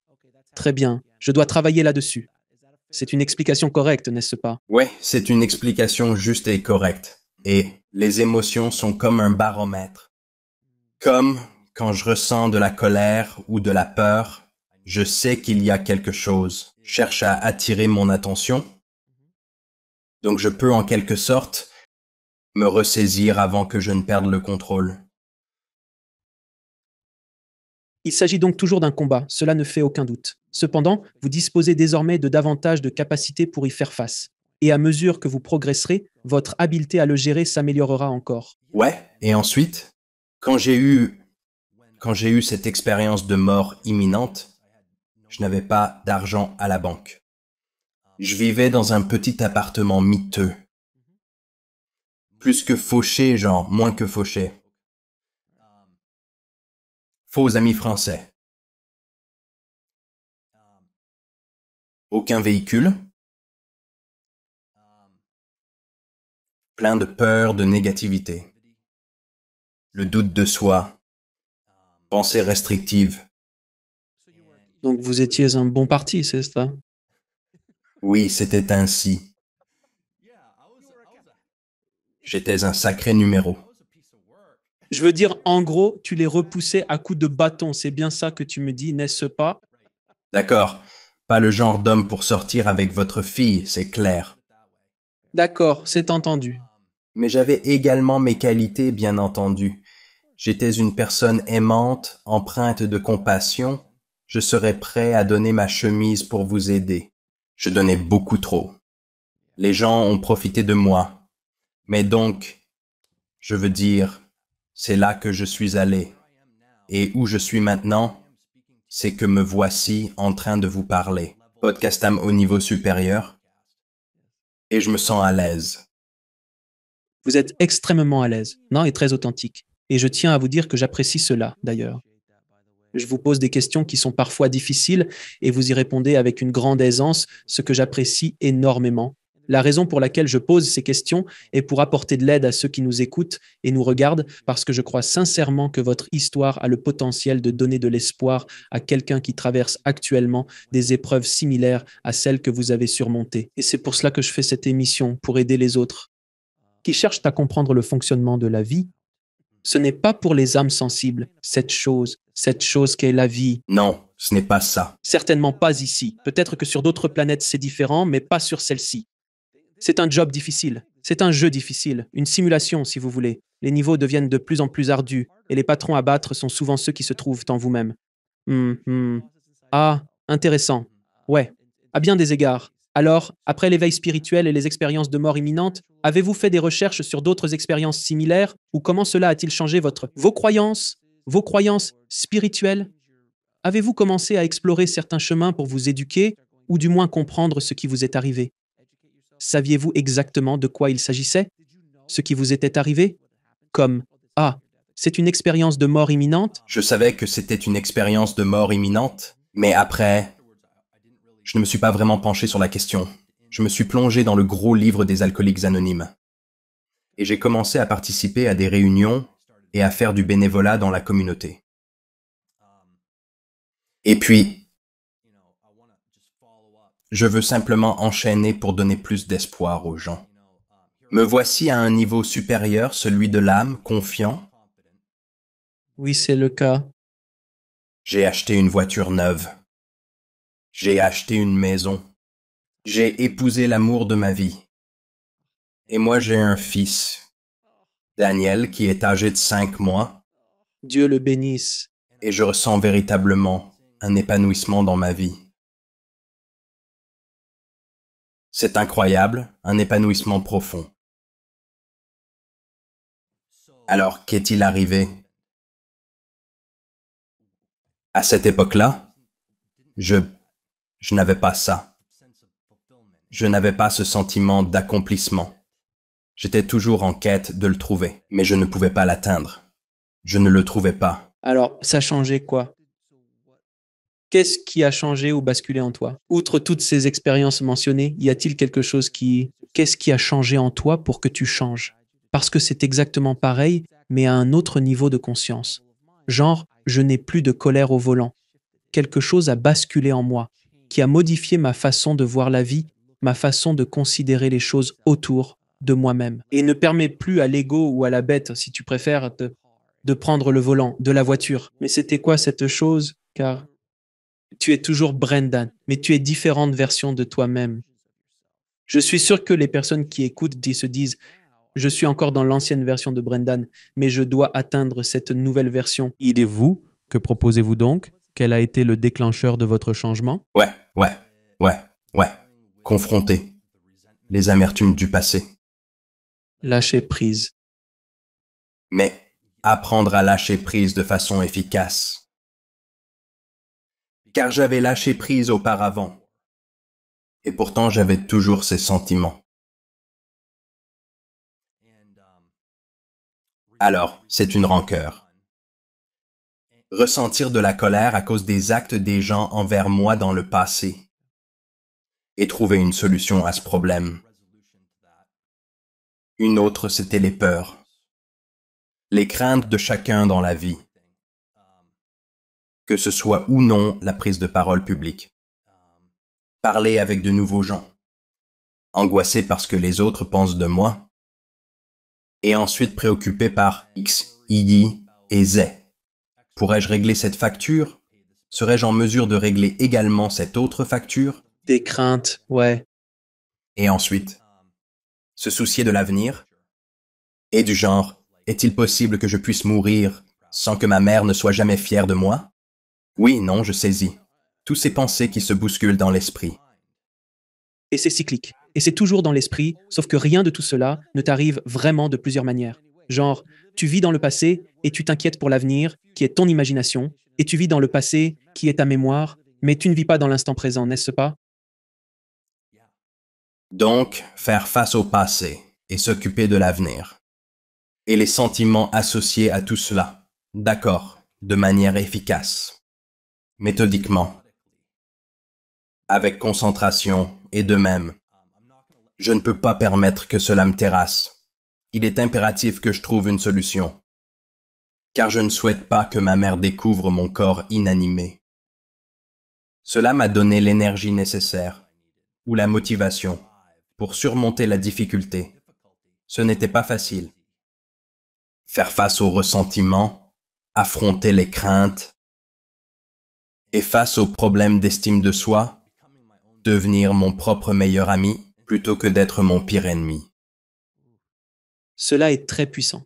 Très bien, je dois travailler là-dessus. C'est une explication correcte, n'est-ce pas Oui, c'est une explication juste et correcte. Et les émotions sont comme un baromètre. Comme quand je ressens de la colère ou de la peur, je sais qu'il y a quelque chose, cherche à attirer mon attention. Donc je peux en quelque sorte me ressaisir avant que je ne perde le contrôle. Il s'agit donc toujours d'un combat, cela ne fait aucun doute. Cependant, vous disposez désormais de davantage de capacités pour y faire face. Et à mesure que vous progresserez, votre habileté à le gérer s'améliorera encore. Ouais, et ensuite, quand j'ai eu quand j'ai eu cette expérience de mort imminente, je n'avais pas d'argent à la banque. Je vivais dans un petit appartement miteux. Plus que fauché, genre, moins que fauché. Faux amis français. aucun véhicule, plein de peur, de négativité, le doute de soi, pensée restrictive. Donc vous étiez un bon parti, c'est ça Oui, c'était ainsi. J'étais un sacré numéro. Je veux dire, en gros, tu les repoussais à coups de bâton. C'est bien ça que tu me dis, n'est-ce pas D'accord. Pas le genre d'homme pour sortir avec votre fille, c'est clair. D'accord, c'est entendu. Mais j'avais également mes qualités, bien entendu. J'étais une personne aimante, empreinte de compassion. Je serais prêt à donner ma chemise pour vous aider. Je donnais beaucoup trop. Les gens ont profité de moi. Mais donc, je veux dire, c'est là que je suis allé. Et où je suis maintenant, c'est que me voici en train de vous parler. Podcast à au niveau supérieur. Et je me sens à l'aise. Vous êtes extrêmement à l'aise, non, et très authentique. Et je tiens à vous dire que j'apprécie cela, d'ailleurs. Je vous pose des questions qui sont parfois difficiles et vous y répondez avec une grande aisance, ce que j'apprécie énormément. La raison pour laquelle je pose ces questions est pour apporter de l'aide à ceux qui nous écoutent et nous regardent, parce que je crois sincèrement que votre histoire a le potentiel de donner de l'espoir à quelqu'un qui traverse actuellement des épreuves similaires à celles que vous avez surmontées. Et c'est pour cela que je fais cette émission, pour aider les autres qui cherchent à comprendre le fonctionnement de la vie. Ce n'est pas pour les âmes sensibles, cette chose, cette chose qu'est la vie. Non, ce n'est pas ça. Certainement pas ici. Peut-être que sur d'autres planètes c'est différent, mais pas sur celle-ci. C'est un job difficile, c'est un jeu difficile, une simulation si vous voulez. Les niveaux deviennent de plus en plus ardus et les patrons à battre sont souvent ceux qui se trouvent en vous-même. Hum, -hmm. Ah, intéressant. Ouais, à bien des égards. Alors, après l'éveil spirituel et les expériences de mort imminente, avez-vous fait des recherches sur d'autres expériences similaires ou comment cela a-t-il changé votre vos croyances, vos croyances spirituelles Avez-vous commencé à explorer certains chemins pour vous éduquer ou du moins comprendre ce qui vous est arrivé Saviez-vous exactement de quoi il s'agissait Ce qui vous était arrivé Comme ⁇ Ah, c'est une expérience de mort imminente ?⁇ Je savais que c'était une expérience de mort imminente, mais après, je ne me suis pas vraiment penché sur la question. Je me suis plongé dans le gros livre des alcooliques anonymes. Et j'ai commencé à participer à des réunions et à faire du bénévolat dans la communauté. Et puis, je veux simplement enchaîner pour donner plus d'espoir aux gens. Me voici à un niveau supérieur, celui de l'âme, confiant. Oui, c'est le cas. J'ai acheté une voiture neuve. J'ai acheté une maison. J'ai épousé l'amour de ma vie. Et moi j'ai un fils, Daniel, qui est âgé de cinq mois. Dieu le bénisse. Et je ressens véritablement un épanouissement dans ma vie. C'est incroyable, un épanouissement profond. Alors, qu'est-il arrivé À cette époque-là, je, je n'avais pas ça. Je n'avais pas ce sentiment d'accomplissement. J'étais toujours en quête de le trouver, mais je ne pouvais pas l'atteindre. Je ne le trouvais pas. Alors, ça changeait quoi Qu'est-ce qui a changé ou basculé en toi Outre toutes ces expériences mentionnées, y a-t-il quelque chose qui... Qu'est-ce qui a changé en toi pour que tu changes Parce que c'est exactement pareil, mais à un autre niveau de conscience. Genre, je n'ai plus de colère au volant. Quelque chose a basculé en moi, qui a modifié ma façon de voir la vie, ma façon de considérer les choses autour de moi-même. Et ne permet plus à l'ego ou à la bête, si tu préfères, de, prendre le volant de la voiture. Mais c'était quoi cette chose Car tu es toujours Brendan, mais tu es différente versions de toi-même. Je suis sûr que les personnes qui écoutent se disent Je suis encore dans l'ancienne version de Brendan, mais je dois atteindre cette nouvelle version. Il est vous Que proposez-vous donc Quel a été le déclencheur de votre changement Ouais, ouais, ouais, ouais. Confronter les amertumes du passé. Lâcher prise. Mais apprendre à lâcher prise de façon efficace car j'avais lâché prise auparavant. Et pourtant j'avais toujours ces sentiments. Alors, c'est une rancœur. Ressentir de la colère à cause des actes des gens envers moi dans le passé. Et trouver une solution à ce problème. Une autre, c'était les peurs. Les craintes de chacun dans la vie que ce soit ou non la prise de parole publique. Parler avec de nouveaux gens. Angoissé parce que les autres pensent de moi. Et ensuite préoccupé par X, Y et Z. Pourrais-je régler cette facture Serais-je en mesure de régler également cette autre facture Des craintes, ouais. Et ensuite, se soucier de l'avenir Et du genre, est-il possible que je puisse mourir sans que ma mère ne soit jamais fière de moi oui, non, je saisis. Toutes ces pensées qui se bousculent dans l'esprit. Et c'est cyclique. Et c'est toujours dans l'esprit, sauf que rien de tout cela ne t'arrive vraiment de plusieurs manières. Genre, tu vis dans le passé et tu t'inquiètes pour l'avenir, qui est ton imagination, et tu vis dans le passé, qui est ta mémoire, mais tu ne vis pas dans l'instant présent, n'est-ce pas Donc, faire face au passé et s'occuper de l'avenir. Et les sentiments associés à tout cela. D'accord, de manière efficace méthodiquement, avec concentration et de même. Je ne peux pas permettre que cela me terrasse. Il est impératif que je trouve une solution, car je ne souhaite pas que ma mère découvre mon corps inanimé. Cela m'a donné l'énergie nécessaire, ou la motivation, pour surmonter la difficulté. Ce n'était pas facile. Faire face aux ressentiments, affronter les craintes, et face au problème d'estime de soi, devenir mon propre meilleur ami plutôt que d'être mon pire ennemi. Cela est très puissant.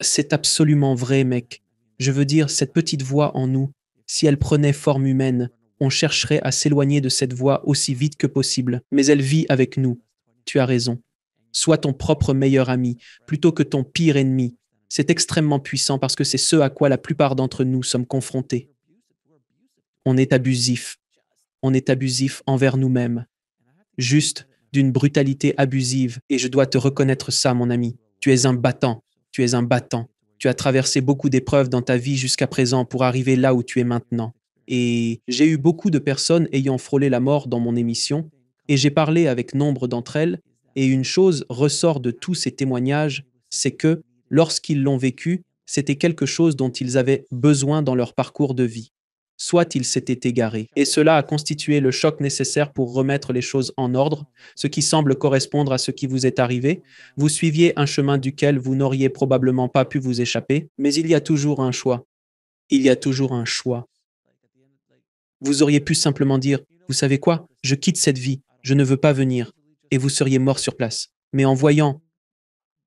C'est absolument vrai, mec. Je veux dire, cette petite voix en nous, si elle prenait forme humaine, on chercherait à s'éloigner de cette voix aussi vite que possible, mais elle vit avec nous. Tu as raison. Sois ton propre meilleur ami, plutôt que ton pire ennemi. C'est extrêmement puissant parce que c'est ce à quoi la plupart d'entre nous sommes confrontés on est abusif. On est abusif envers nous-mêmes. Juste d'une brutalité abusive. Et je dois te reconnaître ça, mon ami. Tu es un battant. Tu es un battant. Tu as traversé beaucoup d'épreuves dans ta vie jusqu'à présent pour arriver là où tu es maintenant. Et j'ai eu beaucoup de personnes ayant frôlé la mort dans mon émission, et j'ai parlé avec nombre d'entre elles, et une chose ressort de tous ces témoignages, c'est que, lorsqu'ils l'ont vécu, c'était quelque chose dont ils avaient besoin dans leur parcours de vie soit il s'était égaré. Et cela a constitué le choc nécessaire pour remettre les choses en ordre, ce qui semble correspondre à ce qui vous est arrivé. Vous suiviez un chemin duquel vous n'auriez probablement pas pu vous échapper, mais il y a toujours un choix. Il y a toujours un choix. Vous auriez pu simplement dire, vous savez quoi, je quitte cette vie, je ne veux pas venir, et vous seriez mort sur place. Mais en voyant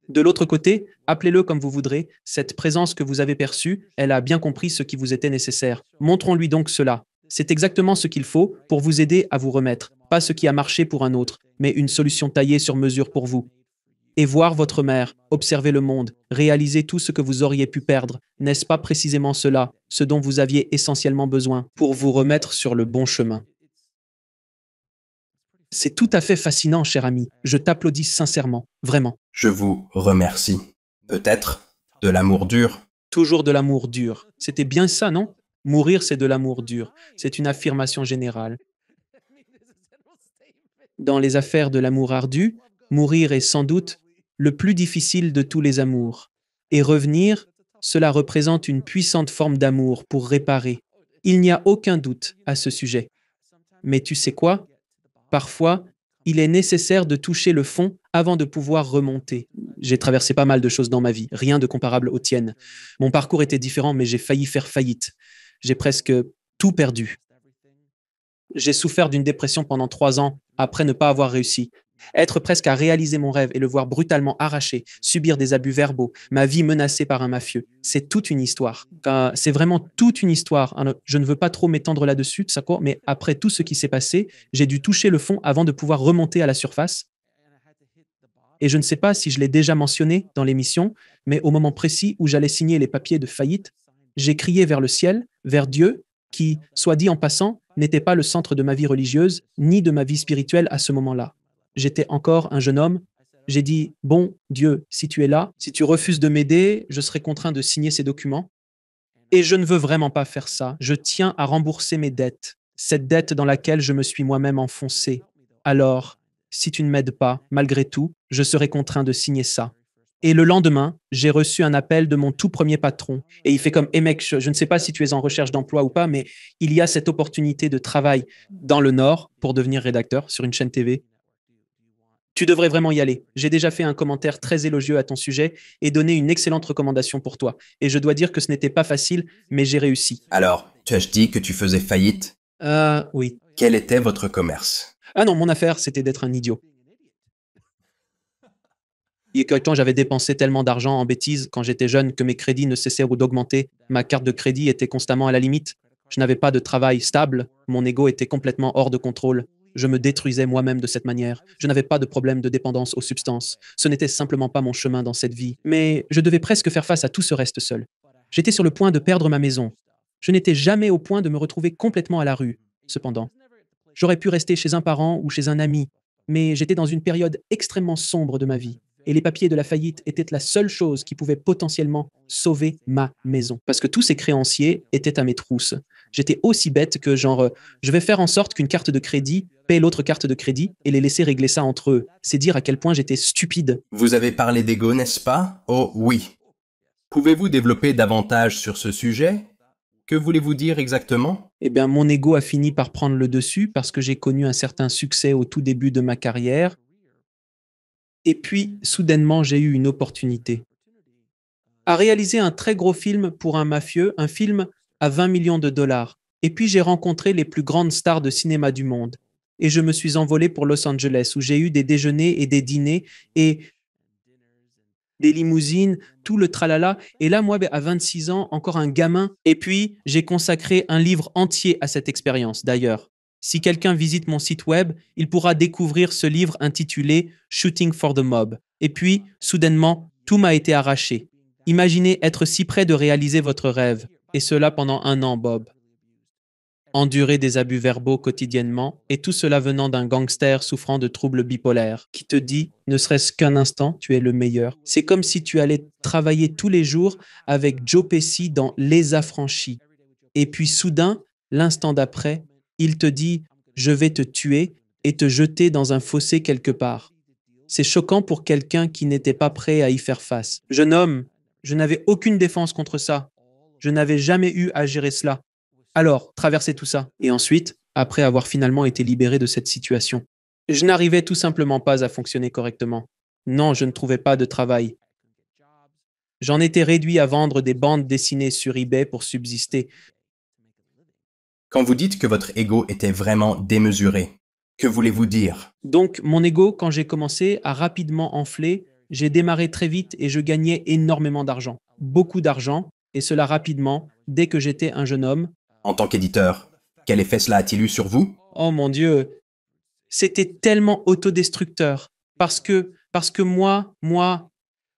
de l'autre côté, appelez-le comme vous voudrez, cette présence que vous avez perçue, elle a bien compris ce qui vous était nécessaire. Montrons-lui donc cela. C'est exactement ce qu'il faut pour vous aider à vous remettre, pas ce qui a marché pour un autre, mais une solution taillée sur mesure pour vous. Et voir votre mère, observer le monde, réaliser tout ce que vous auriez pu perdre, n'est-ce pas précisément cela, ce dont vous aviez essentiellement besoin, pour vous remettre sur le bon chemin c'est tout à fait fascinant, cher ami. Je t'applaudis sincèrement, vraiment. Je vous remercie. Peut-être de l'amour dur. Toujours de l'amour dur. C'était bien ça, non Mourir, c'est de l'amour dur. C'est une affirmation générale. Dans les affaires de l'amour ardu, mourir est sans doute le plus difficile de tous les amours. Et revenir, cela représente une puissante forme d'amour pour réparer. Il n'y a aucun doute à ce sujet. Mais tu sais quoi Parfois, il est nécessaire de toucher le fond avant de pouvoir remonter. J'ai traversé pas mal de choses dans ma vie, rien de comparable aux tiennes. Mon parcours était différent, mais j'ai failli faire faillite. J'ai presque tout perdu. J'ai souffert d'une dépression pendant trois ans après ne pas avoir réussi. Être presque à réaliser mon rêve et le voir brutalement arraché, subir des abus verbaux, ma vie menacée par un mafieux, c'est toute une histoire. C'est vraiment toute une histoire. Je ne veux pas trop m'étendre là-dessus, mais après tout ce qui s'est passé, j'ai dû toucher le fond avant de pouvoir remonter à la surface. Et je ne sais pas si je l'ai déjà mentionné dans l'émission, mais au moment précis où j'allais signer les papiers de faillite, j'ai crié vers le ciel, vers Dieu, qui, soit dit en passant, n'était pas le centre de ma vie religieuse ni de ma vie spirituelle à ce moment-là j'étais encore un jeune homme, j'ai dit, bon Dieu, si tu es là, si tu refuses de m'aider, je serai contraint de signer ces documents. Et je ne veux vraiment pas faire ça. Je tiens à rembourser mes dettes, cette dette dans laquelle je me suis moi-même enfoncé. Alors, si tu ne m'aides pas, malgré tout, je serai contraint de signer ça. Et le lendemain, j'ai reçu un appel de mon tout premier patron. Et il fait comme, eh mec, je, je ne sais pas si tu es en recherche d'emploi ou pas, mais il y a cette opportunité de travail dans le Nord pour devenir rédacteur sur une chaîne TV tu devrais vraiment y aller. J'ai déjà fait un commentaire très élogieux à ton sujet et donné une excellente recommandation pour toi. Et je dois dire que ce n'était pas facile, mais j'ai réussi. Alors, tu as dit que tu faisais faillite Euh, oui. Quel était votre commerce Ah non, mon affaire, c'était d'être un idiot. Il y temps, j'avais dépensé tellement d'argent en bêtises quand j'étais jeune que mes crédits ne cessaient d'augmenter. Ma carte de crédit était constamment à la limite. Je n'avais pas de travail stable. Mon ego était complètement hors de contrôle. Je me détruisais moi-même de cette manière. Je n'avais pas de problème de dépendance aux substances. Ce n'était simplement pas mon chemin dans cette vie. Mais je devais presque faire face à tout ce reste seul. J'étais sur le point de perdre ma maison. Je n'étais jamais au point de me retrouver complètement à la rue, cependant. J'aurais pu rester chez un parent ou chez un ami, mais j'étais dans une période extrêmement sombre de ma vie et les papiers de la faillite étaient la seule chose qui pouvait potentiellement sauver ma maison. Parce que tous ces créanciers étaient à mes trousses. J'étais aussi bête que genre, euh, je vais faire en sorte qu'une carte de crédit paie l'autre carte de crédit et les laisser régler ça entre eux. C'est dire à quel point j'étais stupide. Vous avez parlé d'ego, n'est-ce pas Oh oui. Pouvez-vous développer davantage sur ce sujet que voulez-vous dire exactement Eh bien, mon ego a fini par prendre le dessus parce que j'ai connu un certain succès au tout début de ma carrière et puis, soudainement, j'ai eu une opportunité. À réaliser un très gros film pour un mafieux, un film à 20 millions de dollars. Et puis, j'ai rencontré les plus grandes stars de cinéma du monde. Et je me suis envolé pour Los Angeles, où j'ai eu des déjeuners et des dîners et des limousines, tout le tralala. Et là, moi, à 26 ans, encore un gamin. Et puis, j'ai consacré un livre entier à cette expérience, d'ailleurs. Si quelqu'un visite mon site web, il pourra découvrir ce livre intitulé Shooting for the Mob. Et puis, soudainement, tout m'a été arraché. Imaginez être si près de réaliser votre rêve, et cela pendant un an, Bob. Endurer des abus verbaux quotidiennement, et tout cela venant d'un gangster souffrant de troubles bipolaires, qui te dit, ne serait-ce qu'un instant, tu es le meilleur. C'est comme si tu allais travailler tous les jours avec Joe Pesci dans Les Affranchis. Et puis soudain, l'instant d'après, il te dit ⁇ Je vais te tuer et te jeter dans un fossé quelque part ⁇ C'est choquant pour quelqu'un qui n'était pas prêt à y faire face. Jeune homme, je n'avais aucune défense contre ça. Je n'avais jamais eu à gérer cela. Alors, traverser tout ça. Et ensuite, après avoir finalement été libéré de cette situation. Je n'arrivais tout simplement pas à fonctionner correctement. Non, je ne trouvais pas de travail. J'en étais réduit à vendre des bandes dessinées sur eBay pour subsister. Quand vous dites que votre ego était vraiment démesuré, que voulez-vous dire Donc mon ego, quand j'ai commencé, a rapidement enflé. J'ai démarré très vite et je gagnais énormément d'argent, beaucoup d'argent, et cela rapidement, dès que j'étais un jeune homme. En tant qu'éditeur, quel effet cela a-t-il eu sur vous Oh mon Dieu, c'était tellement autodestructeur, parce que, parce que moi, moi,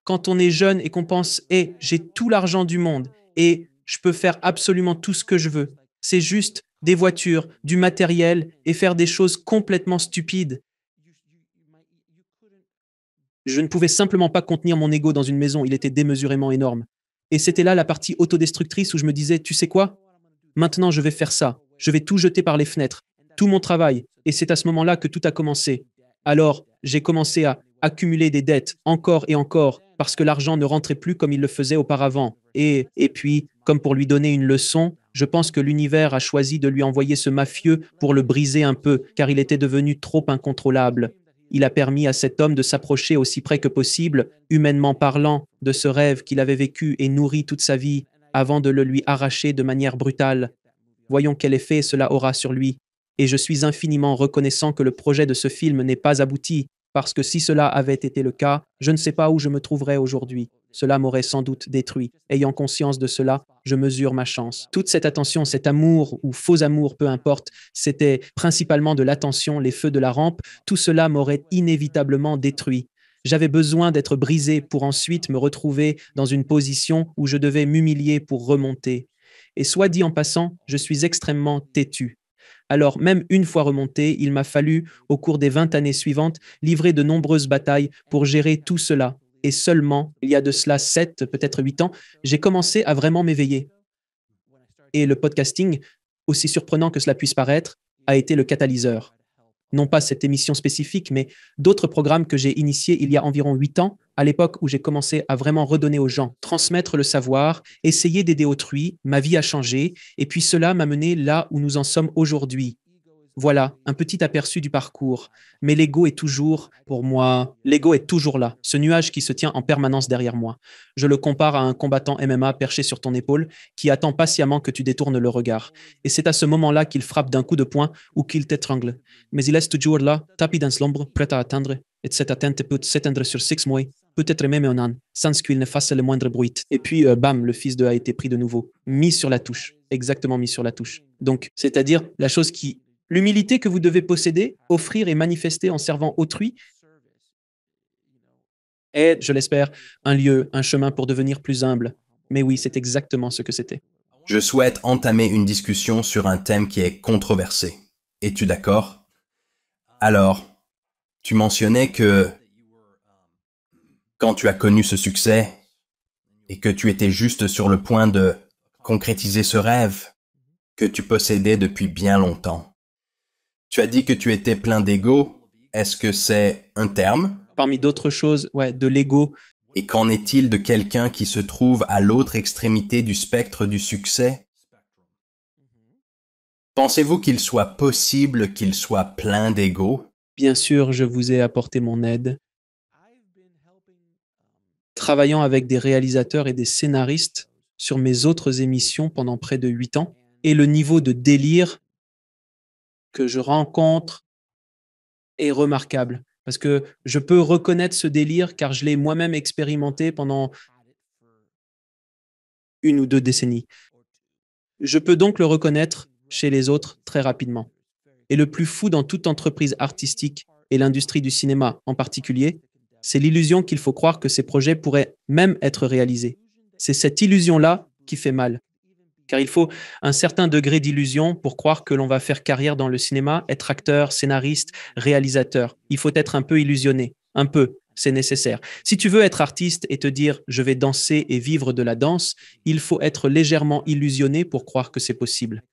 quand on est jeune et qu'on pense, hé, j'ai tout l'argent du monde et je peux faire absolument tout ce que je veux, c'est juste des voitures, du matériel et faire des choses complètement stupides. Je ne pouvais simplement pas contenir mon ego dans une maison, il était démesurément énorme. Et c'était là la partie autodestructrice où je me disais, tu sais quoi Maintenant je vais faire ça, je vais tout jeter par les fenêtres, tout mon travail, et c'est à ce moment-là que tout a commencé. Alors, j'ai commencé à accumuler des dettes encore et encore, parce que l'argent ne rentrait plus comme il le faisait auparavant. Et, et puis, comme pour lui donner une leçon, je pense que l'univers a choisi de lui envoyer ce mafieux pour le briser un peu, car il était devenu trop incontrôlable. Il a permis à cet homme de s'approcher aussi près que possible, humainement parlant, de ce rêve qu'il avait vécu et nourri toute sa vie, avant de le lui arracher de manière brutale. Voyons quel effet cela aura sur lui. Et je suis infiniment reconnaissant que le projet de ce film n'ait pas abouti, parce que si cela avait été le cas, je ne sais pas où je me trouverais aujourd'hui. Cela m'aurait sans doute détruit. Ayant conscience de cela, je mesure ma chance. Toute cette attention, cet amour ou faux amour, peu importe, c'était principalement de l'attention, les feux de la rampe, tout cela m'aurait inévitablement détruit. J'avais besoin d'être brisé pour ensuite me retrouver dans une position où je devais m'humilier pour remonter. Et soit dit en passant, je suis extrêmement têtu. Alors même une fois remonté, il m'a fallu, au cours des 20 années suivantes, livrer de nombreuses batailles pour gérer tout cela. Et seulement, il y a de cela 7, peut-être 8 ans, j'ai commencé à vraiment m'éveiller. Et le podcasting, aussi surprenant que cela puisse paraître, a été le catalyseur non pas cette émission spécifique, mais d'autres programmes que j'ai initiés il y a environ huit ans, à l'époque où j'ai commencé à vraiment redonner aux gens, transmettre le savoir, essayer d'aider autrui, ma vie a changé, et puis cela m'a mené là où nous en sommes aujourd'hui. Voilà, un petit aperçu du parcours. Mais l'ego est toujours, pour moi, l'ego est toujours là, ce nuage qui se tient en permanence derrière moi. Je le compare à un combattant MMA perché sur ton épaule qui attend patiemment que tu détournes le regard. Et c'est à ce moment-là qu'il frappe d'un coup de poing ou qu'il t'étrangle. Mais il reste toujours là, tapis dans l'ombre, prêt à attendre. Et cette attente peut s'éteindre sur six mois, peut-être même un an, sans qu'il ne fasse le moindre bruit. Et puis, euh, bam, le fils de a été pris de nouveau, mis sur la touche, exactement mis sur la touche. Donc, c'est-à-dire la chose qui L'humilité que vous devez posséder, offrir et manifester en servant autrui est, je l'espère, un lieu, un chemin pour devenir plus humble. Mais oui, c'est exactement ce que c'était. Je souhaite entamer une discussion sur un thème qui est controversé. Es-tu d'accord Alors, tu mentionnais que quand tu as connu ce succès et que tu étais juste sur le point de concrétiser ce rêve que tu possédais depuis bien longtemps. Tu as dit que tu étais plein d'ego. Est-ce que c'est un terme Parmi d'autres choses, ouais, de l'ego. Et qu'en est-il de quelqu'un qui se trouve à l'autre extrémité du spectre du succès Pensez-vous qu'il soit possible qu'il soit plein d'ego Bien sûr, je vous ai apporté mon aide. Travaillant avec des réalisateurs et des scénaristes sur mes autres émissions pendant près de huit ans, et le niveau de délire que je rencontre est remarquable parce que je peux reconnaître ce délire car je l'ai moi-même expérimenté pendant une ou deux décennies. Je peux donc le reconnaître chez les autres très rapidement. Et le plus fou dans toute entreprise artistique et l'industrie du cinéma en particulier, c'est l'illusion qu'il faut croire que ces projets pourraient même être réalisés. C'est cette illusion-là qui fait mal. Car il faut un certain degré d'illusion pour croire que l'on va faire carrière dans le cinéma, être acteur, scénariste, réalisateur. Il faut être un peu illusionné, un peu, c'est nécessaire. Si tu veux être artiste et te dire je vais danser et vivre de la danse, il faut être légèrement illusionné pour croire que c'est possible.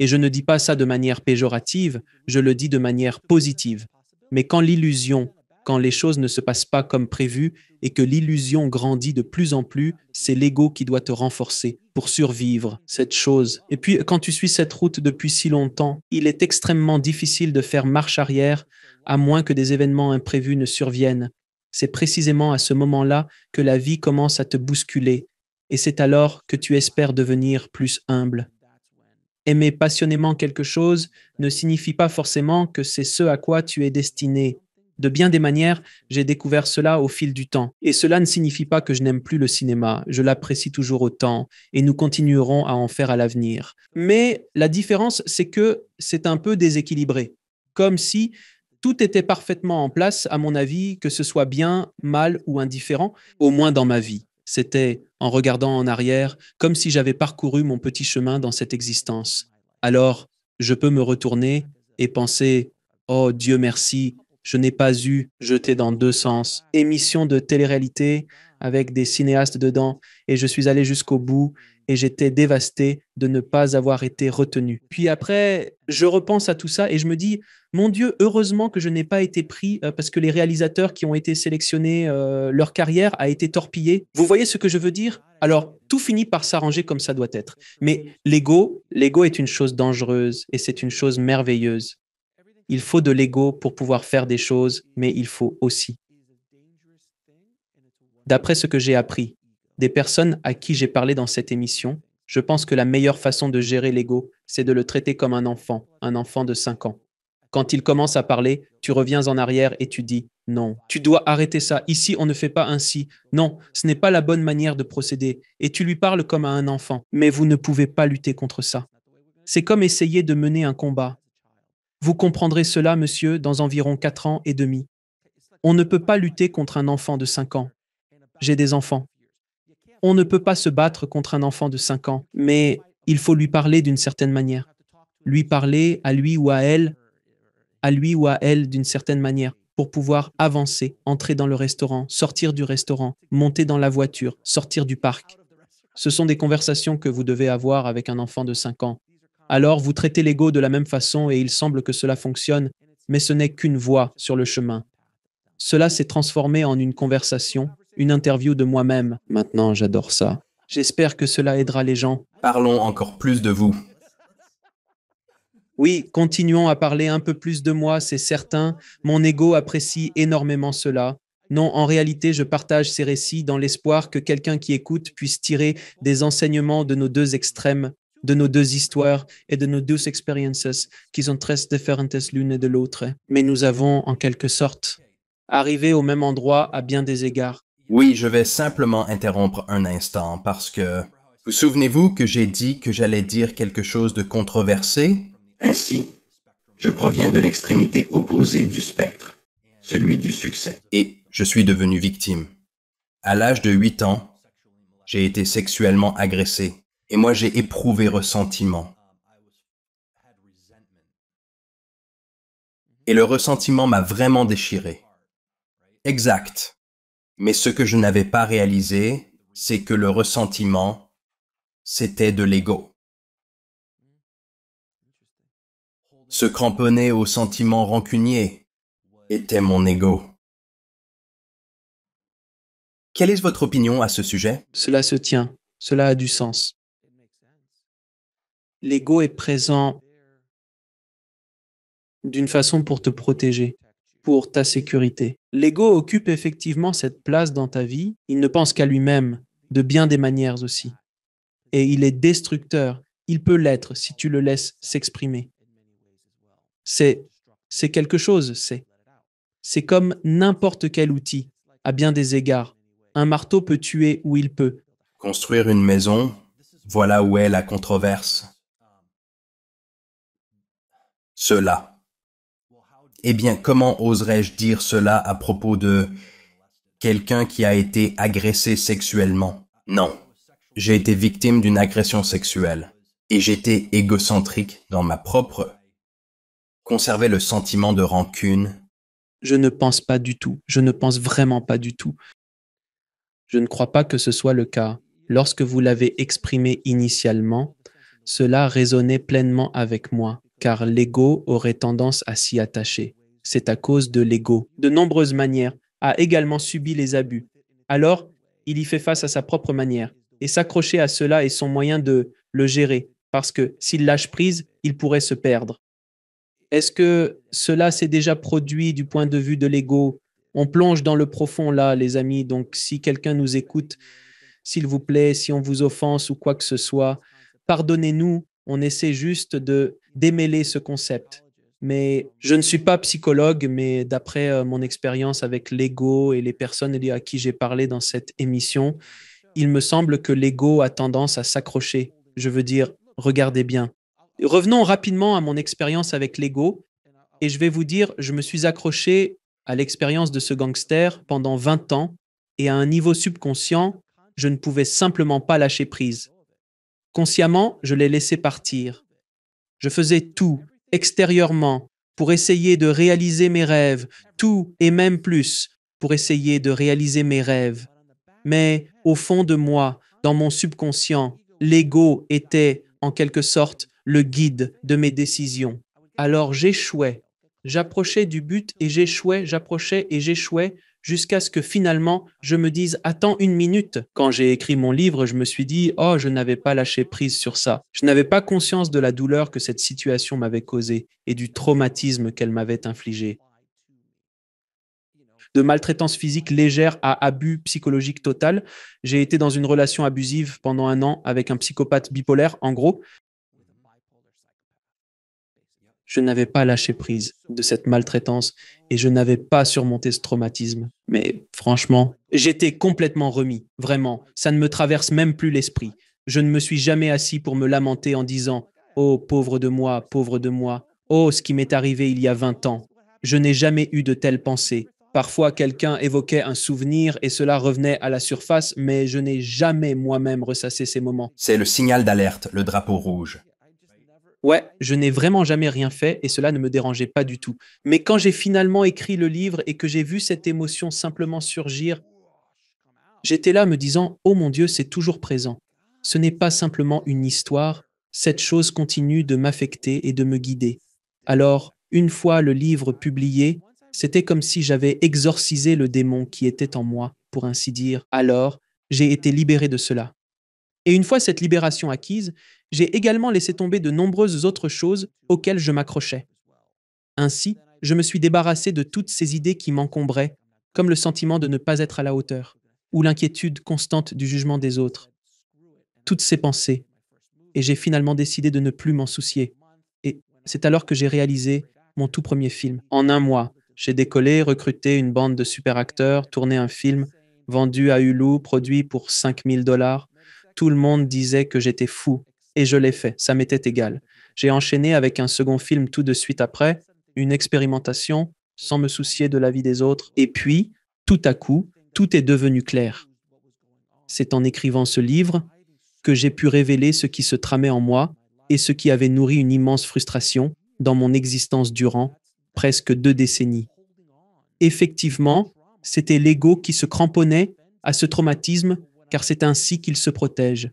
Et je ne dis pas ça de manière péjorative, je le dis de manière positive. Mais quand l'illusion quand les choses ne se passent pas comme prévu et que l'illusion grandit de plus en plus, c'est l'ego qui doit te renforcer pour survivre cette chose. Et puis, quand tu suis cette route depuis si longtemps, il est extrêmement difficile de faire marche arrière à moins que des événements imprévus ne surviennent. C'est précisément à ce moment-là que la vie commence à te bousculer, et c'est alors que tu espères devenir plus humble. Aimer passionnément quelque chose ne signifie pas forcément que c'est ce à quoi tu es destiné. De bien des manières, j'ai découvert cela au fil du temps. Et cela ne signifie pas que je n'aime plus le cinéma, je l'apprécie toujours autant, et nous continuerons à en faire à l'avenir. Mais la différence, c'est que c'est un peu déséquilibré, comme si tout était parfaitement en place, à mon avis, que ce soit bien, mal ou indifférent, au moins dans ma vie. C'était, en regardant en arrière, comme si j'avais parcouru mon petit chemin dans cette existence. Alors, je peux me retourner et penser ⁇ Oh Dieu merci, je n'ai pas eu, jeté dans deux sens, émission de télé-réalité avec des cinéastes dedans, et je suis allé jusqu'au bout, et j'étais dévasté de ne pas avoir été retenu. Puis après, je repense à tout ça et je me dis, mon Dieu, heureusement que je n'ai pas été pris euh, parce que les réalisateurs qui ont été sélectionnés, euh, leur carrière a été torpillée. Vous voyez ce que je veux dire Alors, tout finit par s'arranger comme ça doit être. Mais l'ego, l'ego est une chose dangereuse et c'est une chose merveilleuse. Il faut de l'ego pour pouvoir faire des choses, mais il faut aussi, d'après ce que j'ai appris, des personnes à qui j'ai parlé dans cette émission, je pense que la meilleure façon de gérer l'ego, c'est de le traiter comme un enfant, un enfant de 5 ans. Quand il commence à parler, tu reviens en arrière et tu dis non, tu dois arrêter ça. Ici, on ne fait pas ainsi. Non, ce n'est pas la bonne manière de procéder. Et tu lui parles comme à un enfant. Mais vous ne pouvez pas lutter contre ça. C'est comme essayer de mener un combat. Vous comprendrez cela, monsieur, dans environ quatre ans et demi. On ne peut pas lutter contre un enfant de cinq ans. J'ai des enfants. On ne peut pas se battre contre un enfant de cinq ans, mais il faut lui parler d'une certaine manière. Lui parler à lui ou à elle, à lui ou à elle d'une certaine manière, pour pouvoir avancer, entrer dans le restaurant, sortir du restaurant, monter dans la voiture, sortir du parc. Ce sont des conversations que vous devez avoir avec un enfant de cinq ans alors vous traitez l'ego de la même façon et il semble que cela fonctionne, mais ce n'est qu'une voie sur le chemin. Cela s'est transformé en une conversation, une interview de moi-même. Maintenant, j'adore ça. J'espère que cela aidera les gens. Parlons encore plus de vous. Oui, continuons à parler un peu plus de moi, c'est certain. Mon ego apprécie énormément cela. Non, en réalité, je partage ces récits dans l'espoir que quelqu'un qui écoute puisse tirer des enseignements de nos deux extrêmes, de nos deux histoires et de nos deux expériences qui sont très différentes l'une de l'autre. Mais nous avons, en quelque sorte, arrivé au même endroit à bien des égards. Oui, je vais simplement interrompre un instant parce que... Vous souvenez-vous que j'ai dit que j'allais dire quelque chose de controversé Ainsi, je proviens de l'extrémité opposée du spectre, celui du succès. Et je suis devenu victime. À l'âge de 8 ans, j'ai été sexuellement agressé et moi, j'ai éprouvé ressentiment. Et le ressentiment m'a vraiment déchiré. Exact. Mais ce que je n'avais pas réalisé, c'est que le ressentiment, c'était de l'ego. Se cramponner au sentiment rancunier était mon ego. Quelle est votre opinion à ce sujet Cela se tient, cela a du sens l'ego est présent d'une façon pour te protéger, pour ta sécurité. L'ego occupe effectivement cette place dans ta vie. Il ne pense qu'à lui-même, de bien des manières aussi. Et il est destructeur. Il peut l'être si tu le laisses s'exprimer. C'est, c'est quelque chose, c'est. C'est comme n'importe quel outil, à bien des égards. Un marteau peut tuer où il peut. Construire une maison, voilà où est la controverse cela. Eh bien, comment oserais-je dire cela à propos de quelqu'un qui a été agressé sexuellement Non. J'ai été victime d'une agression sexuelle. Et j'étais égocentrique dans ma propre. Conserver le sentiment de rancune. Je ne pense pas du tout. Je ne pense vraiment pas du tout. Je ne crois pas que ce soit le cas. Lorsque vous l'avez exprimé initialement, cela résonnait pleinement avec moi car l'ego aurait tendance à s'y attacher. C'est à cause de l'ego, de nombreuses manières, a également subi les abus. Alors, il y fait face à sa propre manière, et s'accrocher à cela est son moyen de le gérer, parce que s'il lâche prise, il pourrait se perdre. Est-ce que cela s'est déjà produit du point de vue de l'ego On plonge dans le profond là, les amis, donc si quelqu'un nous écoute, s'il vous plaît, si on vous offense ou quoi que ce soit, pardonnez-nous, on essaie juste de démêler ce concept. Mais je ne suis pas psychologue, mais d'après euh, mon expérience avec l'ego et les personnes à qui j'ai parlé dans cette émission, il me semble que l'ego a tendance à s'accrocher. Je veux dire, regardez bien. Revenons rapidement à mon expérience avec l'ego, et je vais vous dire, je me suis accroché à l'expérience de ce gangster pendant 20 ans, et à un niveau subconscient, je ne pouvais simplement pas lâcher prise. Consciemment, je l'ai laissé partir. Je faisais tout, extérieurement, pour essayer de réaliser mes rêves, tout et même plus, pour essayer de réaliser mes rêves. Mais au fond de moi, dans mon subconscient, l'ego était, en quelque sorte, le guide de mes décisions. Alors j'échouais. J'approchais du but et j'échouais, j'approchais et j'échouais jusqu'à ce que finalement je me dise attends une minute. Quand j'ai écrit mon livre, je me suis dit oh, je n'avais pas lâché prise sur ça. Je n'avais pas conscience de la douleur que cette situation m'avait causée et du traumatisme qu'elle m'avait infligé. De maltraitance physique légère à abus psychologique total, j'ai été dans une relation abusive pendant un an avec un psychopathe bipolaire, en gros, je n'avais pas lâché prise de cette maltraitance et je n'avais pas surmonté ce traumatisme. Mais franchement, j'étais complètement remis, vraiment. Ça ne me traverse même plus l'esprit. Je ne me suis jamais assis pour me lamenter en disant ⁇ Oh, pauvre de moi, pauvre de moi, oh, ce qui m'est arrivé il y a 20 ans ⁇ Je n'ai jamais eu de telles pensées. Parfois, quelqu'un évoquait un souvenir et cela revenait à la surface, mais je n'ai jamais moi-même ressassé ces moments. C'est le signal d'alerte, le drapeau rouge. Ouais, je n'ai vraiment jamais rien fait et cela ne me dérangeait pas du tout. Mais quand j'ai finalement écrit le livre et que j'ai vu cette émotion simplement surgir, j'étais là me disant Oh mon Dieu, c'est toujours présent. Ce n'est pas simplement une histoire, cette chose continue de m'affecter et de me guider. Alors, une fois le livre publié, c'était comme si j'avais exorcisé le démon qui était en moi, pour ainsi dire. Alors, j'ai été libéré de cela. Et une fois cette libération acquise, j'ai également laissé tomber de nombreuses autres choses auxquelles je m'accrochais. Ainsi, je me suis débarrassé de toutes ces idées qui m'encombraient, comme le sentiment de ne pas être à la hauteur, ou l'inquiétude constante du jugement des autres. Toutes ces pensées. Et j'ai finalement décidé de ne plus m'en soucier. Et c'est alors que j'ai réalisé mon tout premier film. En un mois, j'ai décollé, recruté une bande de super acteurs, tourné un film, vendu à Hulu, produit pour 5000 dollars, tout le monde disait que j'étais fou, et je l'ai fait, ça m'était égal. J'ai enchaîné avec un second film tout de suite après, une expérimentation, sans me soucier de la vie des autres, et puis, tout à coup, tout est devenu clair. C'est en écrivant ce livre que j'ai pu révéler ce qui se tramait en moi et ce qui avait nourri une immense frustration dans mon existence durant presque deux décennies. Effectivement, c'était l'ego qui se cramponnait à ce traumatisme car c'est ainsi qu'il se protège.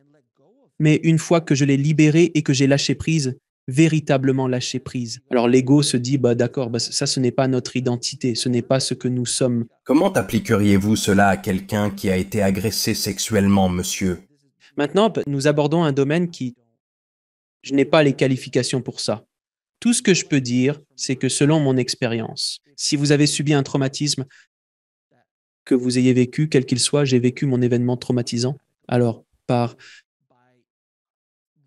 Mais une fois que je l'ai libéré et que j'ai lâché prise, véritablement lâché prise. Alors l'ego se dit, bah d'accord, bah, ça ce n'est pas notre identité, ce n'est pas ce que nous sommes. Comment appliqueriez-vous cela à quelqu'un qui a été agressé sexuellement, monsieur Maintenant, bah, nous abordons un domaine qui... Je n'ai pas les qualifications pour ça. Tout ce que je peux dire, c'est que selon mon expérience, si vous avez subi un traumatisme, que vous ayez vécu, quel qu'il soit, j'ai vécu mon événement traumatisant. Alors, par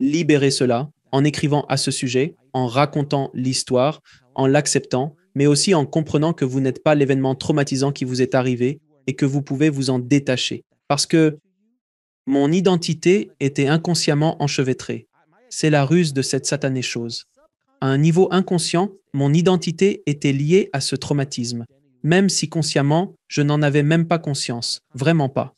libérer cela, en écrivant à ce sujet, en racontant l'histoire, en l'acceptant, mais aussi en comprenant que vous n'êtes pas l'événement traumatisant qui vous est arrivé et que vous pouvez vous en détacher. Parce que mon identité était inconsciemment enchevêtrée. C'est la ruse de cette satanée chose. À un niveau inconscient, mon identité était liée à ce traumatisme même si consciemment, je n'en avais même pas conscience, vraiment pas.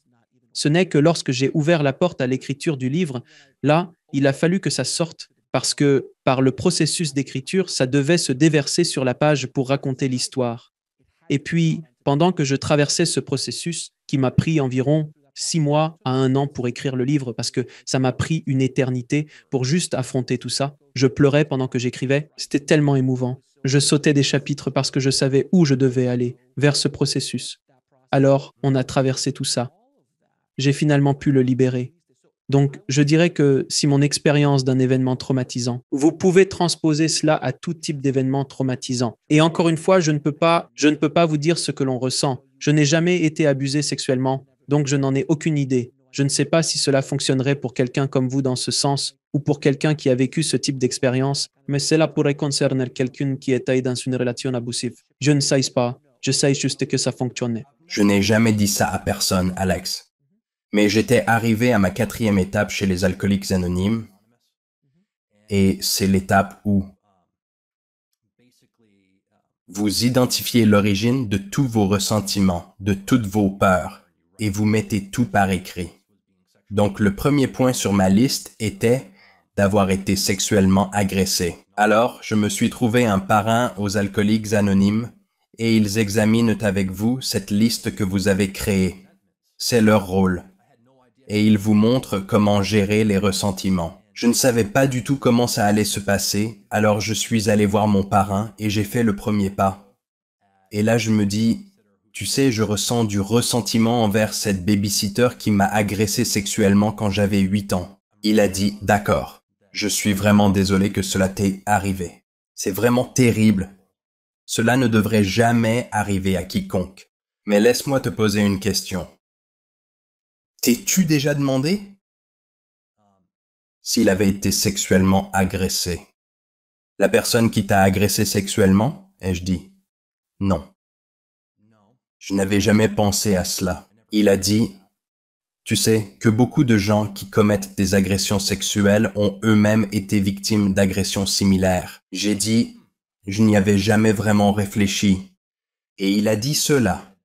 Ce n'est que lorsque j'ai ouvert la porte à l'écriture du livre, là, il a fallu que ça sorte, parce que par le processus d'écriture, ça devait se déverser sur la page pour raconter l'histoire. Et puis, pendant que je traversais ce processus, qui m'a pris environ six mois à un an pour écrire le livre, parce que ça m'a pris une éternité pour juste affronter tout ça, je pleurais pendant que j'écrivais, c'était tellement émouvant. Je sautais des chapitres parce que je savais où je devais aller, vers ce processus. Alors, on a traversé tout ça. J'ai finalement pu le libérer. Donc, je dirais que si mon expérience d'un événement traumatisant, vous pouvez transposer cela à tout type d'événement traumatisant. Et encore une fois, je ne peux pas, je ne peux pas vous dire ce que l'on ressent. Je n'ai jamais été abusé sexuellement, donc je n'en ai aucune idée. Je ne sais pas si cela fonctionnerait pour quelqu'un comme vous dans ce sens, ou pour quelqu'un qui a vécu ce type d'expérience, mais cela pourrait concerner quelqu'un qui était dans une relation abusive. Je ne sais pas, je sais juste que ça fonctionnait. Je n'ai jamais dit ça à personne, Alex. Mais j'étais arrivé à ma quatrième étape chez les alcooliques anonymes, et c'est l'étape où vous identifiez l'origine de tous vos ressentiments, de toutes vos peurs, et vous mettez tout par écrit. Donc le premier point sur ma liste était d'avoir été sexuellement agressé. Alors, je me suis trouvé un parrain aux alcooliques anonymes, et ils examinent avec vous cette liste que vous avez créée. C'est leur rôle. Et ils vous montrent comment gérer les ressentiments. Je ne savais pas du tout comment ça allait se passer, alors je suis allé voir mon parrain et j'ai fait le premier pas. Et là je me dis, tu sais, je ressens du ressentiment envers cette babysitter qui m'a agressé sexuellement quand j'avais 8 ans. Il a dit, d'accord. Je suis vraiment désolé que cela t'est arrivé. C'est vraiment terrible. Cela ne devrait jamais arriver à quiconque. Mais laisse-moi te poser une question. T'es-tu déjà demandé s'il avait été sexuellement agressé La personne qui t'a agressé sexuellement ai-je dit. Non. Je n'avais jamais pensé à cela. Il a dit tu sais que beaucoup de gens qui commettent des agressions sexuelles ont eux-mêmes été victimes d'agressions similaires. J'ai dit, je n'y avais jamais vraiment réfléchi. Et il a dit cela.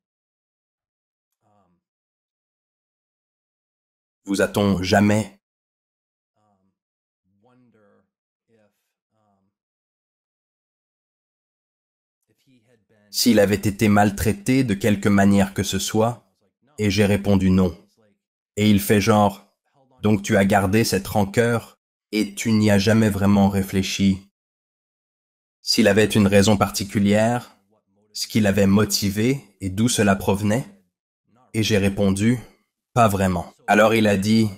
Vous a-t-on jamais s'il avait été maltraité de quelque manière que ce soit, et j'ai répondu non. Et il fait genre, donc tu as gardé cette rancœur et tu n'y as jamais vraiment réfléchi. S'il avait une raison particulière, ce qui l'avait motivé et d'où cela provenait Et j'ai répondu, pas vraiment. Alors il a dit,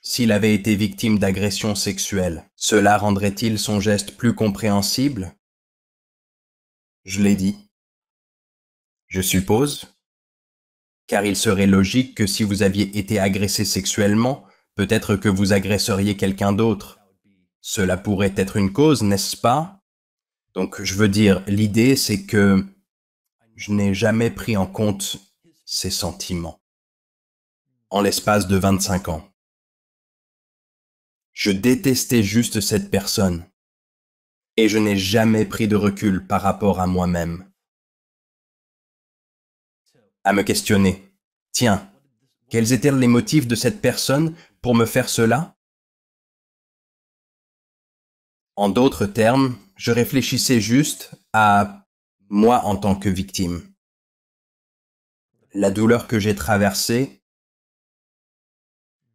s'il avait été victime d'agression sexuelle, cela rendrait-il son geste plus compréhensible Je l'ai dit. Je suppose car il serait logique que si vous aviez été agressé sexuellement, peut-être que vous agresseriez quelqu'un d'autre. Cela pourrait être une cause, n'est-ce pas Donc je veux dire, l'idée c'est que je n'ai jamais pris en compte ces sentiments en l'espace de 25 ans. Je détestais juste cette personne et je n'ai jamais pris de recul par rapport à moi-même à me questionner. Tiens, quels étaient les motifs de cette personne pour me faire cela En d'autres termes, je réfléchissais juste à moi en tant que victime. La douleur que j'ai traversée,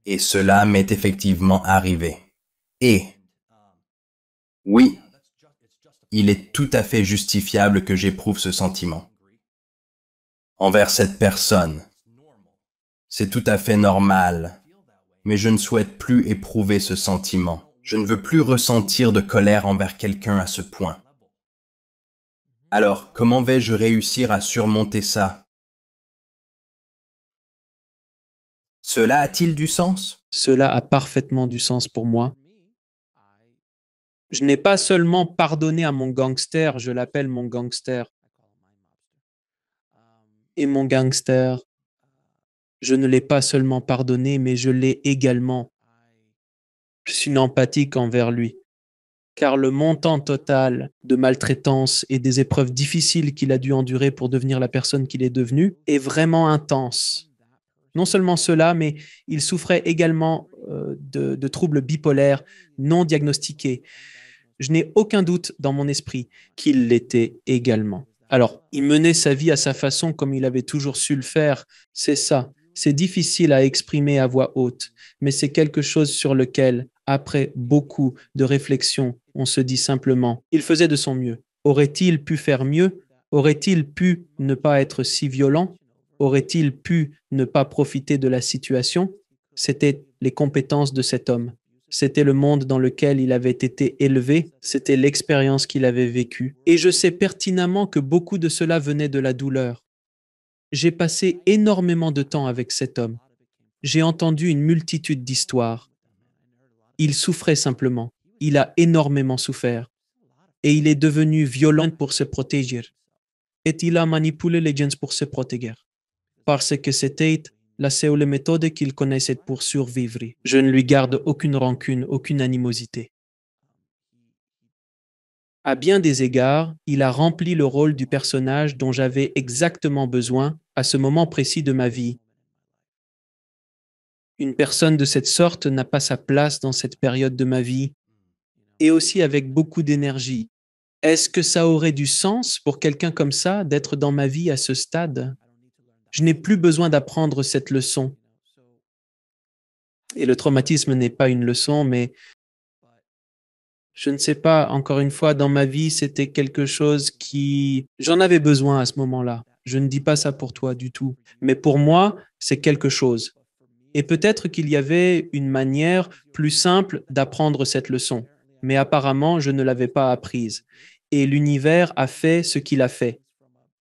et cela m'est effectivement arrivé. Et, oui, il est tout à fait justifiable que j'éprouve ce sentiment envers cette personne. C'est tout à fait normal, mais je ne souhaite plus éprouver ce sentiment. Je ne veux plus ressentir de colère envers quelqu'un à ce point. Alors, comment vais-je réussir à surmonter ça Cela a-t-il du sens Cela a parfaitement du sens pour moi. Je n'ai pas seulement pardonné à mon gangster, je l'appelle mon gangster et mon gangster, je ne l'ai pas seulement pardonné, mais je l'ai également. Je suis empathique envers lui, car le montant total de maltraitance et des épreuves difficiles qu'il a dû endurer pour devenir la personne qu'il est devenu est vraiment intense. Non seulement cela, mais il souffrait également euh, de troubles bipolaires non diagnostiqués. Je n'ai aucun doute dans mon esprit qu'il l'était également. Alors, il menait sa vie à sa façon comme il avait toujours su le faire, c'est ça. C'est difficile à exprimer à voix haute, mais c'est quelque chose sur lequel, après beaucoup de réflexion, on se dit simplement, il faisait de son mieux. Aurait-il pu faire mieux Aurait-il pu ne pas être si violent Aurait-il pu ne pas profiter de la situation C'était les compétences de cet homme. C'était le monde dans lequel il avait été élevé, c'était l'expérience qu'il avait vécue. Et je sais pertinemment que beaucoup de cela venait de la douleur. J'ai passé énormément de temps avec cet homme. J'ai entendu une multitude d'histoires. Il souffrait simplement. Il a énormément souffert. Et il est devenu violent pour se protéger. Et il a manipulé les gens pour se protéger. Parce que c'était la seule méthode qu'il connaissait pour survivre. Je ne lui garde aucune rancune, aucune animosité. À bien des égards, il a rempli le rôle du personnage dont j'avais exactement besoin à ce moment précis de ma vie. Une personne de cette sorte n'a pas sa place dans cette période de ma vie, et aussi avec beaucoup d'énergie. Est-ce que ça aurait du sens pour quelqu'un comme ça d'être dans ma vie à ce stade je n'ai plus besoin d'apprendre cette leçon. Et le traumatisme n'est pas une leçon, mais je ne sais pas, encore une fois, dans ma vie, c'était quelque chose qui... J'en avais besoin à ce moment-là. Je ne dis pas ça pour toi du tout. Mais pour moi, c'est quelque chose. Et peut-être qu'il y avait une manière plus simple d'apprendre cette leçon. Mais apparemment, je ne l'avais pas apprise. Et l'univers a fait ce qu'il a fait.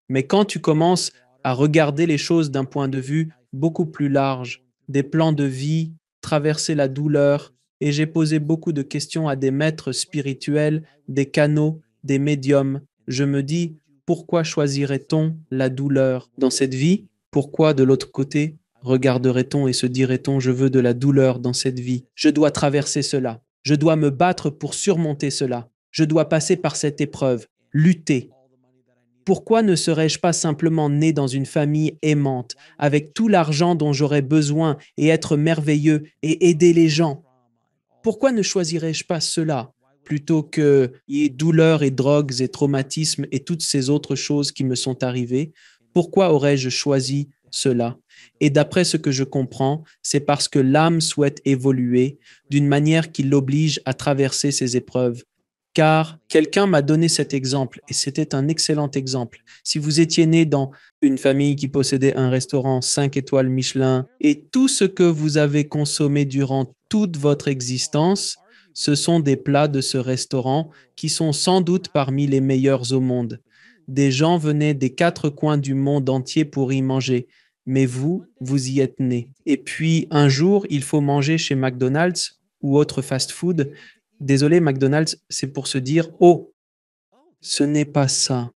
Mais quand tu commences à regarder les choses d'un point de vue beaucoup plus large, des plans de vie, traverser la douleur, et j'ai posé beaucoup de questions à des maîtres spirituels, des canaux, des médiums. Je me dis, pourquoi choisirait-on la douleur dans cette vie Pourquoi de l'autre côté regarderait-on et se dirait-on, je veux de la douleur dans cette vie Je dois traverser cela. Je dois me battre pour surmonter cela. Je dois passer par cette épreuve, lutter, pourquoi ne serais-je pas simplement né dans une famille aimante, avec tout l'argent dont j'aurais besoin et être merveilleux et aider les gens Pourquoi ne choisirais-je pas cela plutôt que douleurs et drogues et traumatismes et toutes ces autres choses qui me sont arrivées Pourquoi aurais-je choisi cela Et d'après ce que je comprends, c'est parce que l'âme souhaite évoluer d'une manière qui l'oblige à traverser ses épreuves car quelqu'un m'a donné cet exemple et c'était un excellent exemple. Si vous étiez né dans une famille qui possédait un restaurant 5 étoiles Michelin et tout ce que vous avez consommé durant toute votre existence, ce sont des plats de ce restaurant qui sont sans doute parmi les meilleurs au monde. Des gens venaient des quatre coins du monde entier pour y manger, mais vous, vous y êtes né. Et puis un jour, il faut manger chez McDonald's ou autre fast-food Désolé, McDonald's, c'est pour se dire Oh, ce n'est pas ça.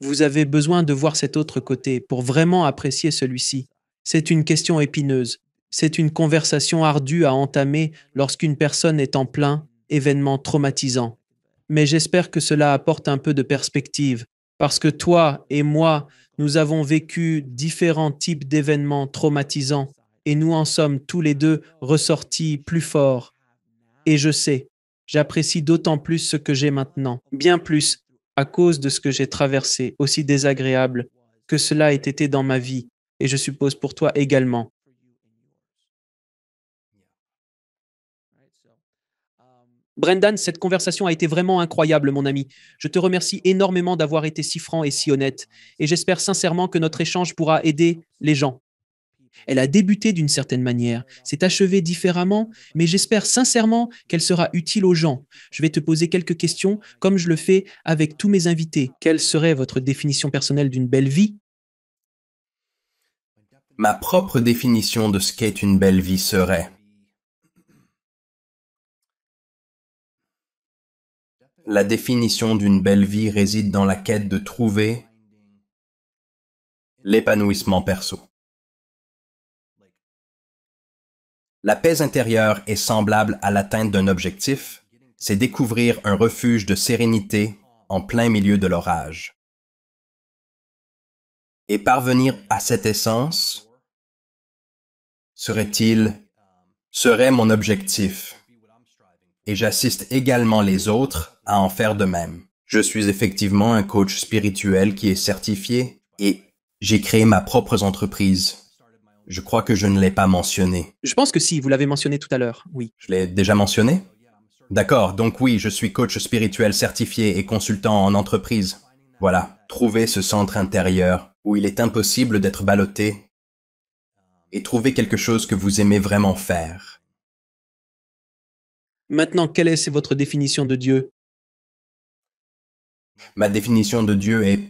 Vous avez besoin de voir cet autre côté pour vraiment apprécier celui-ci. C'est une question épineuse. C'est une conversation ardue à entamer lorsqu'une personne est en plein événement traumatisant. Mais j'espère que cela apporte un peu de perspective, parce que toi et moi, nous avons vécu différents types d'événements traumatisants, et nous en sommes tous les deux ressortis plus forts. Et je sais, J'apprécie d'autant plus ce que j'ai maintenant, bien plus à cause de ce que j'ai traversé, aussi désagréable que cela ait été dans ma vie, et je suppose pour toi également. Brendan, cette conversation a été vraiment incroyable, mon ami. Je te remercie énormément d'avoir été si franc et si honnête, et j'espère sincèrement que notre échange pourra aider les gens. Elle a débuté d'une certaine manière, s'est achevée différemment, mais j'espère sincèrement qu'elle sera utile aux gens. Je vais te poser quelques questions, comme je le fais avec tous mes invités. Quelle serait votre définition personnelle d'une belle vie Ma propre définition de ce qu'est une belle vie serait La définition d'une belle vie réside dans la quête de trouver l'épanouissement perso. La paix intérieure est semblable à l'atteinte d'un objectif, c'est découvrir un refuge de sérénité en plein milieu de l'orage. Et parvenir à cette essence serait-il, serait mon objectif. Et j'assiste également les autres à en faire de même. Je suis effectivement un coach spirituel qui est certifié et j'ai créé ma propre entreprise. Je crois que je ne l'ai pas mentionné. Je pense que si, vous l'avez mentionné tout à l'heure, oui. Je l'ai déjà mentionné D'accord, donc oui, je suis coach spirituel certifié et consultant en entreprise. Voilà, trouver ce centre intérieur où il est impossible d'être ballotté et trouver quelque chose que vous aimez vraiment faire. Maintenant, quelle est votre définition de Dieu Ma définition de Dieu est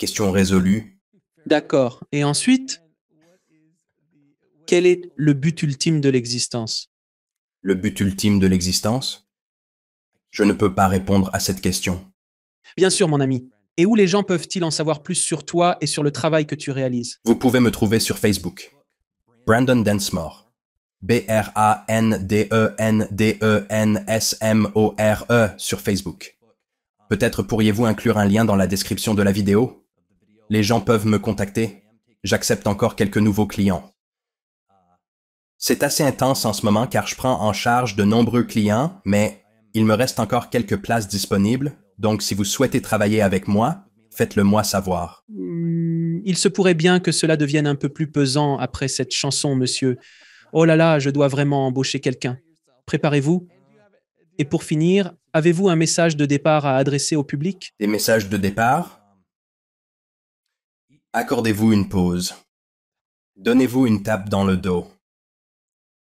Question résolue. D'accord. Et ensuite, quel est le but ultime de l'existence Le but ultime de l'existence Je ne peux pas répondre à cette question. Bien sûr, mon ami. Et où les gens peuvent-ils en savoir plus sur toi et sur le travail que tu réalises Vous pouvez me trouver sur Facebook. Brandon Densmore. B-R-A-N-D-E-N-D-E-N-S-M-O-R-E e, -E sur Facebook. Peut-être pourriez-vous inclure un lien dans la description de la vidéo les gens peuvent me contacter. J'accepte encore quelques nouveaux clients. C'est assez intense en ce moment car je prends en charge de nombreux clients, mais il me reste encore quelques places disponibles, donc si vous souhaitez travailler avec moi, faites-le moi savoir. Hmm, il se pourrait bien que cela devienne un peu plus pesant après cette chanson, monsieur. Oh là là, je dois vraiment embaucher quelqu'un. Préparez-vous. Et pour finir, avez-vous un message de départ à adresser au public Des messages de départ Accordez-vous une pause. Donnez-vous une tape dans le dos.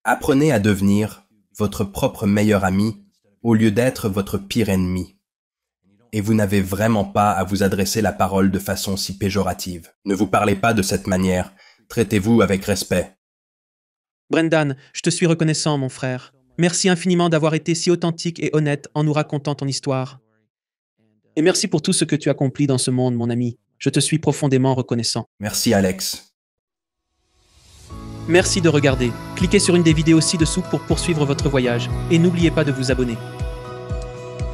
Apprenez à devenir votre propre meilleur ami au lieu d'être votre pire ennemi. Et vous n'avez vraiment pas à vous adresser la parole de façon si péjorative. Ne vous parlez pas de cette manière. Traitez-vous avec respect. Brendan, je te suis reconnaissant, mon frère. Merci infiniment d'avoir été si authentique et honnête en nous racontant ton histoire. Et merci pour tout ce que tu accomplis dans ce monde, mon ami. Je te suis profondément reconnaissant. Merci Alex. Merci de regarder. Cliquez sur une des vidéos ci-dessous pour poursuivre votre voyage et n'oubliez pas de vous abonner.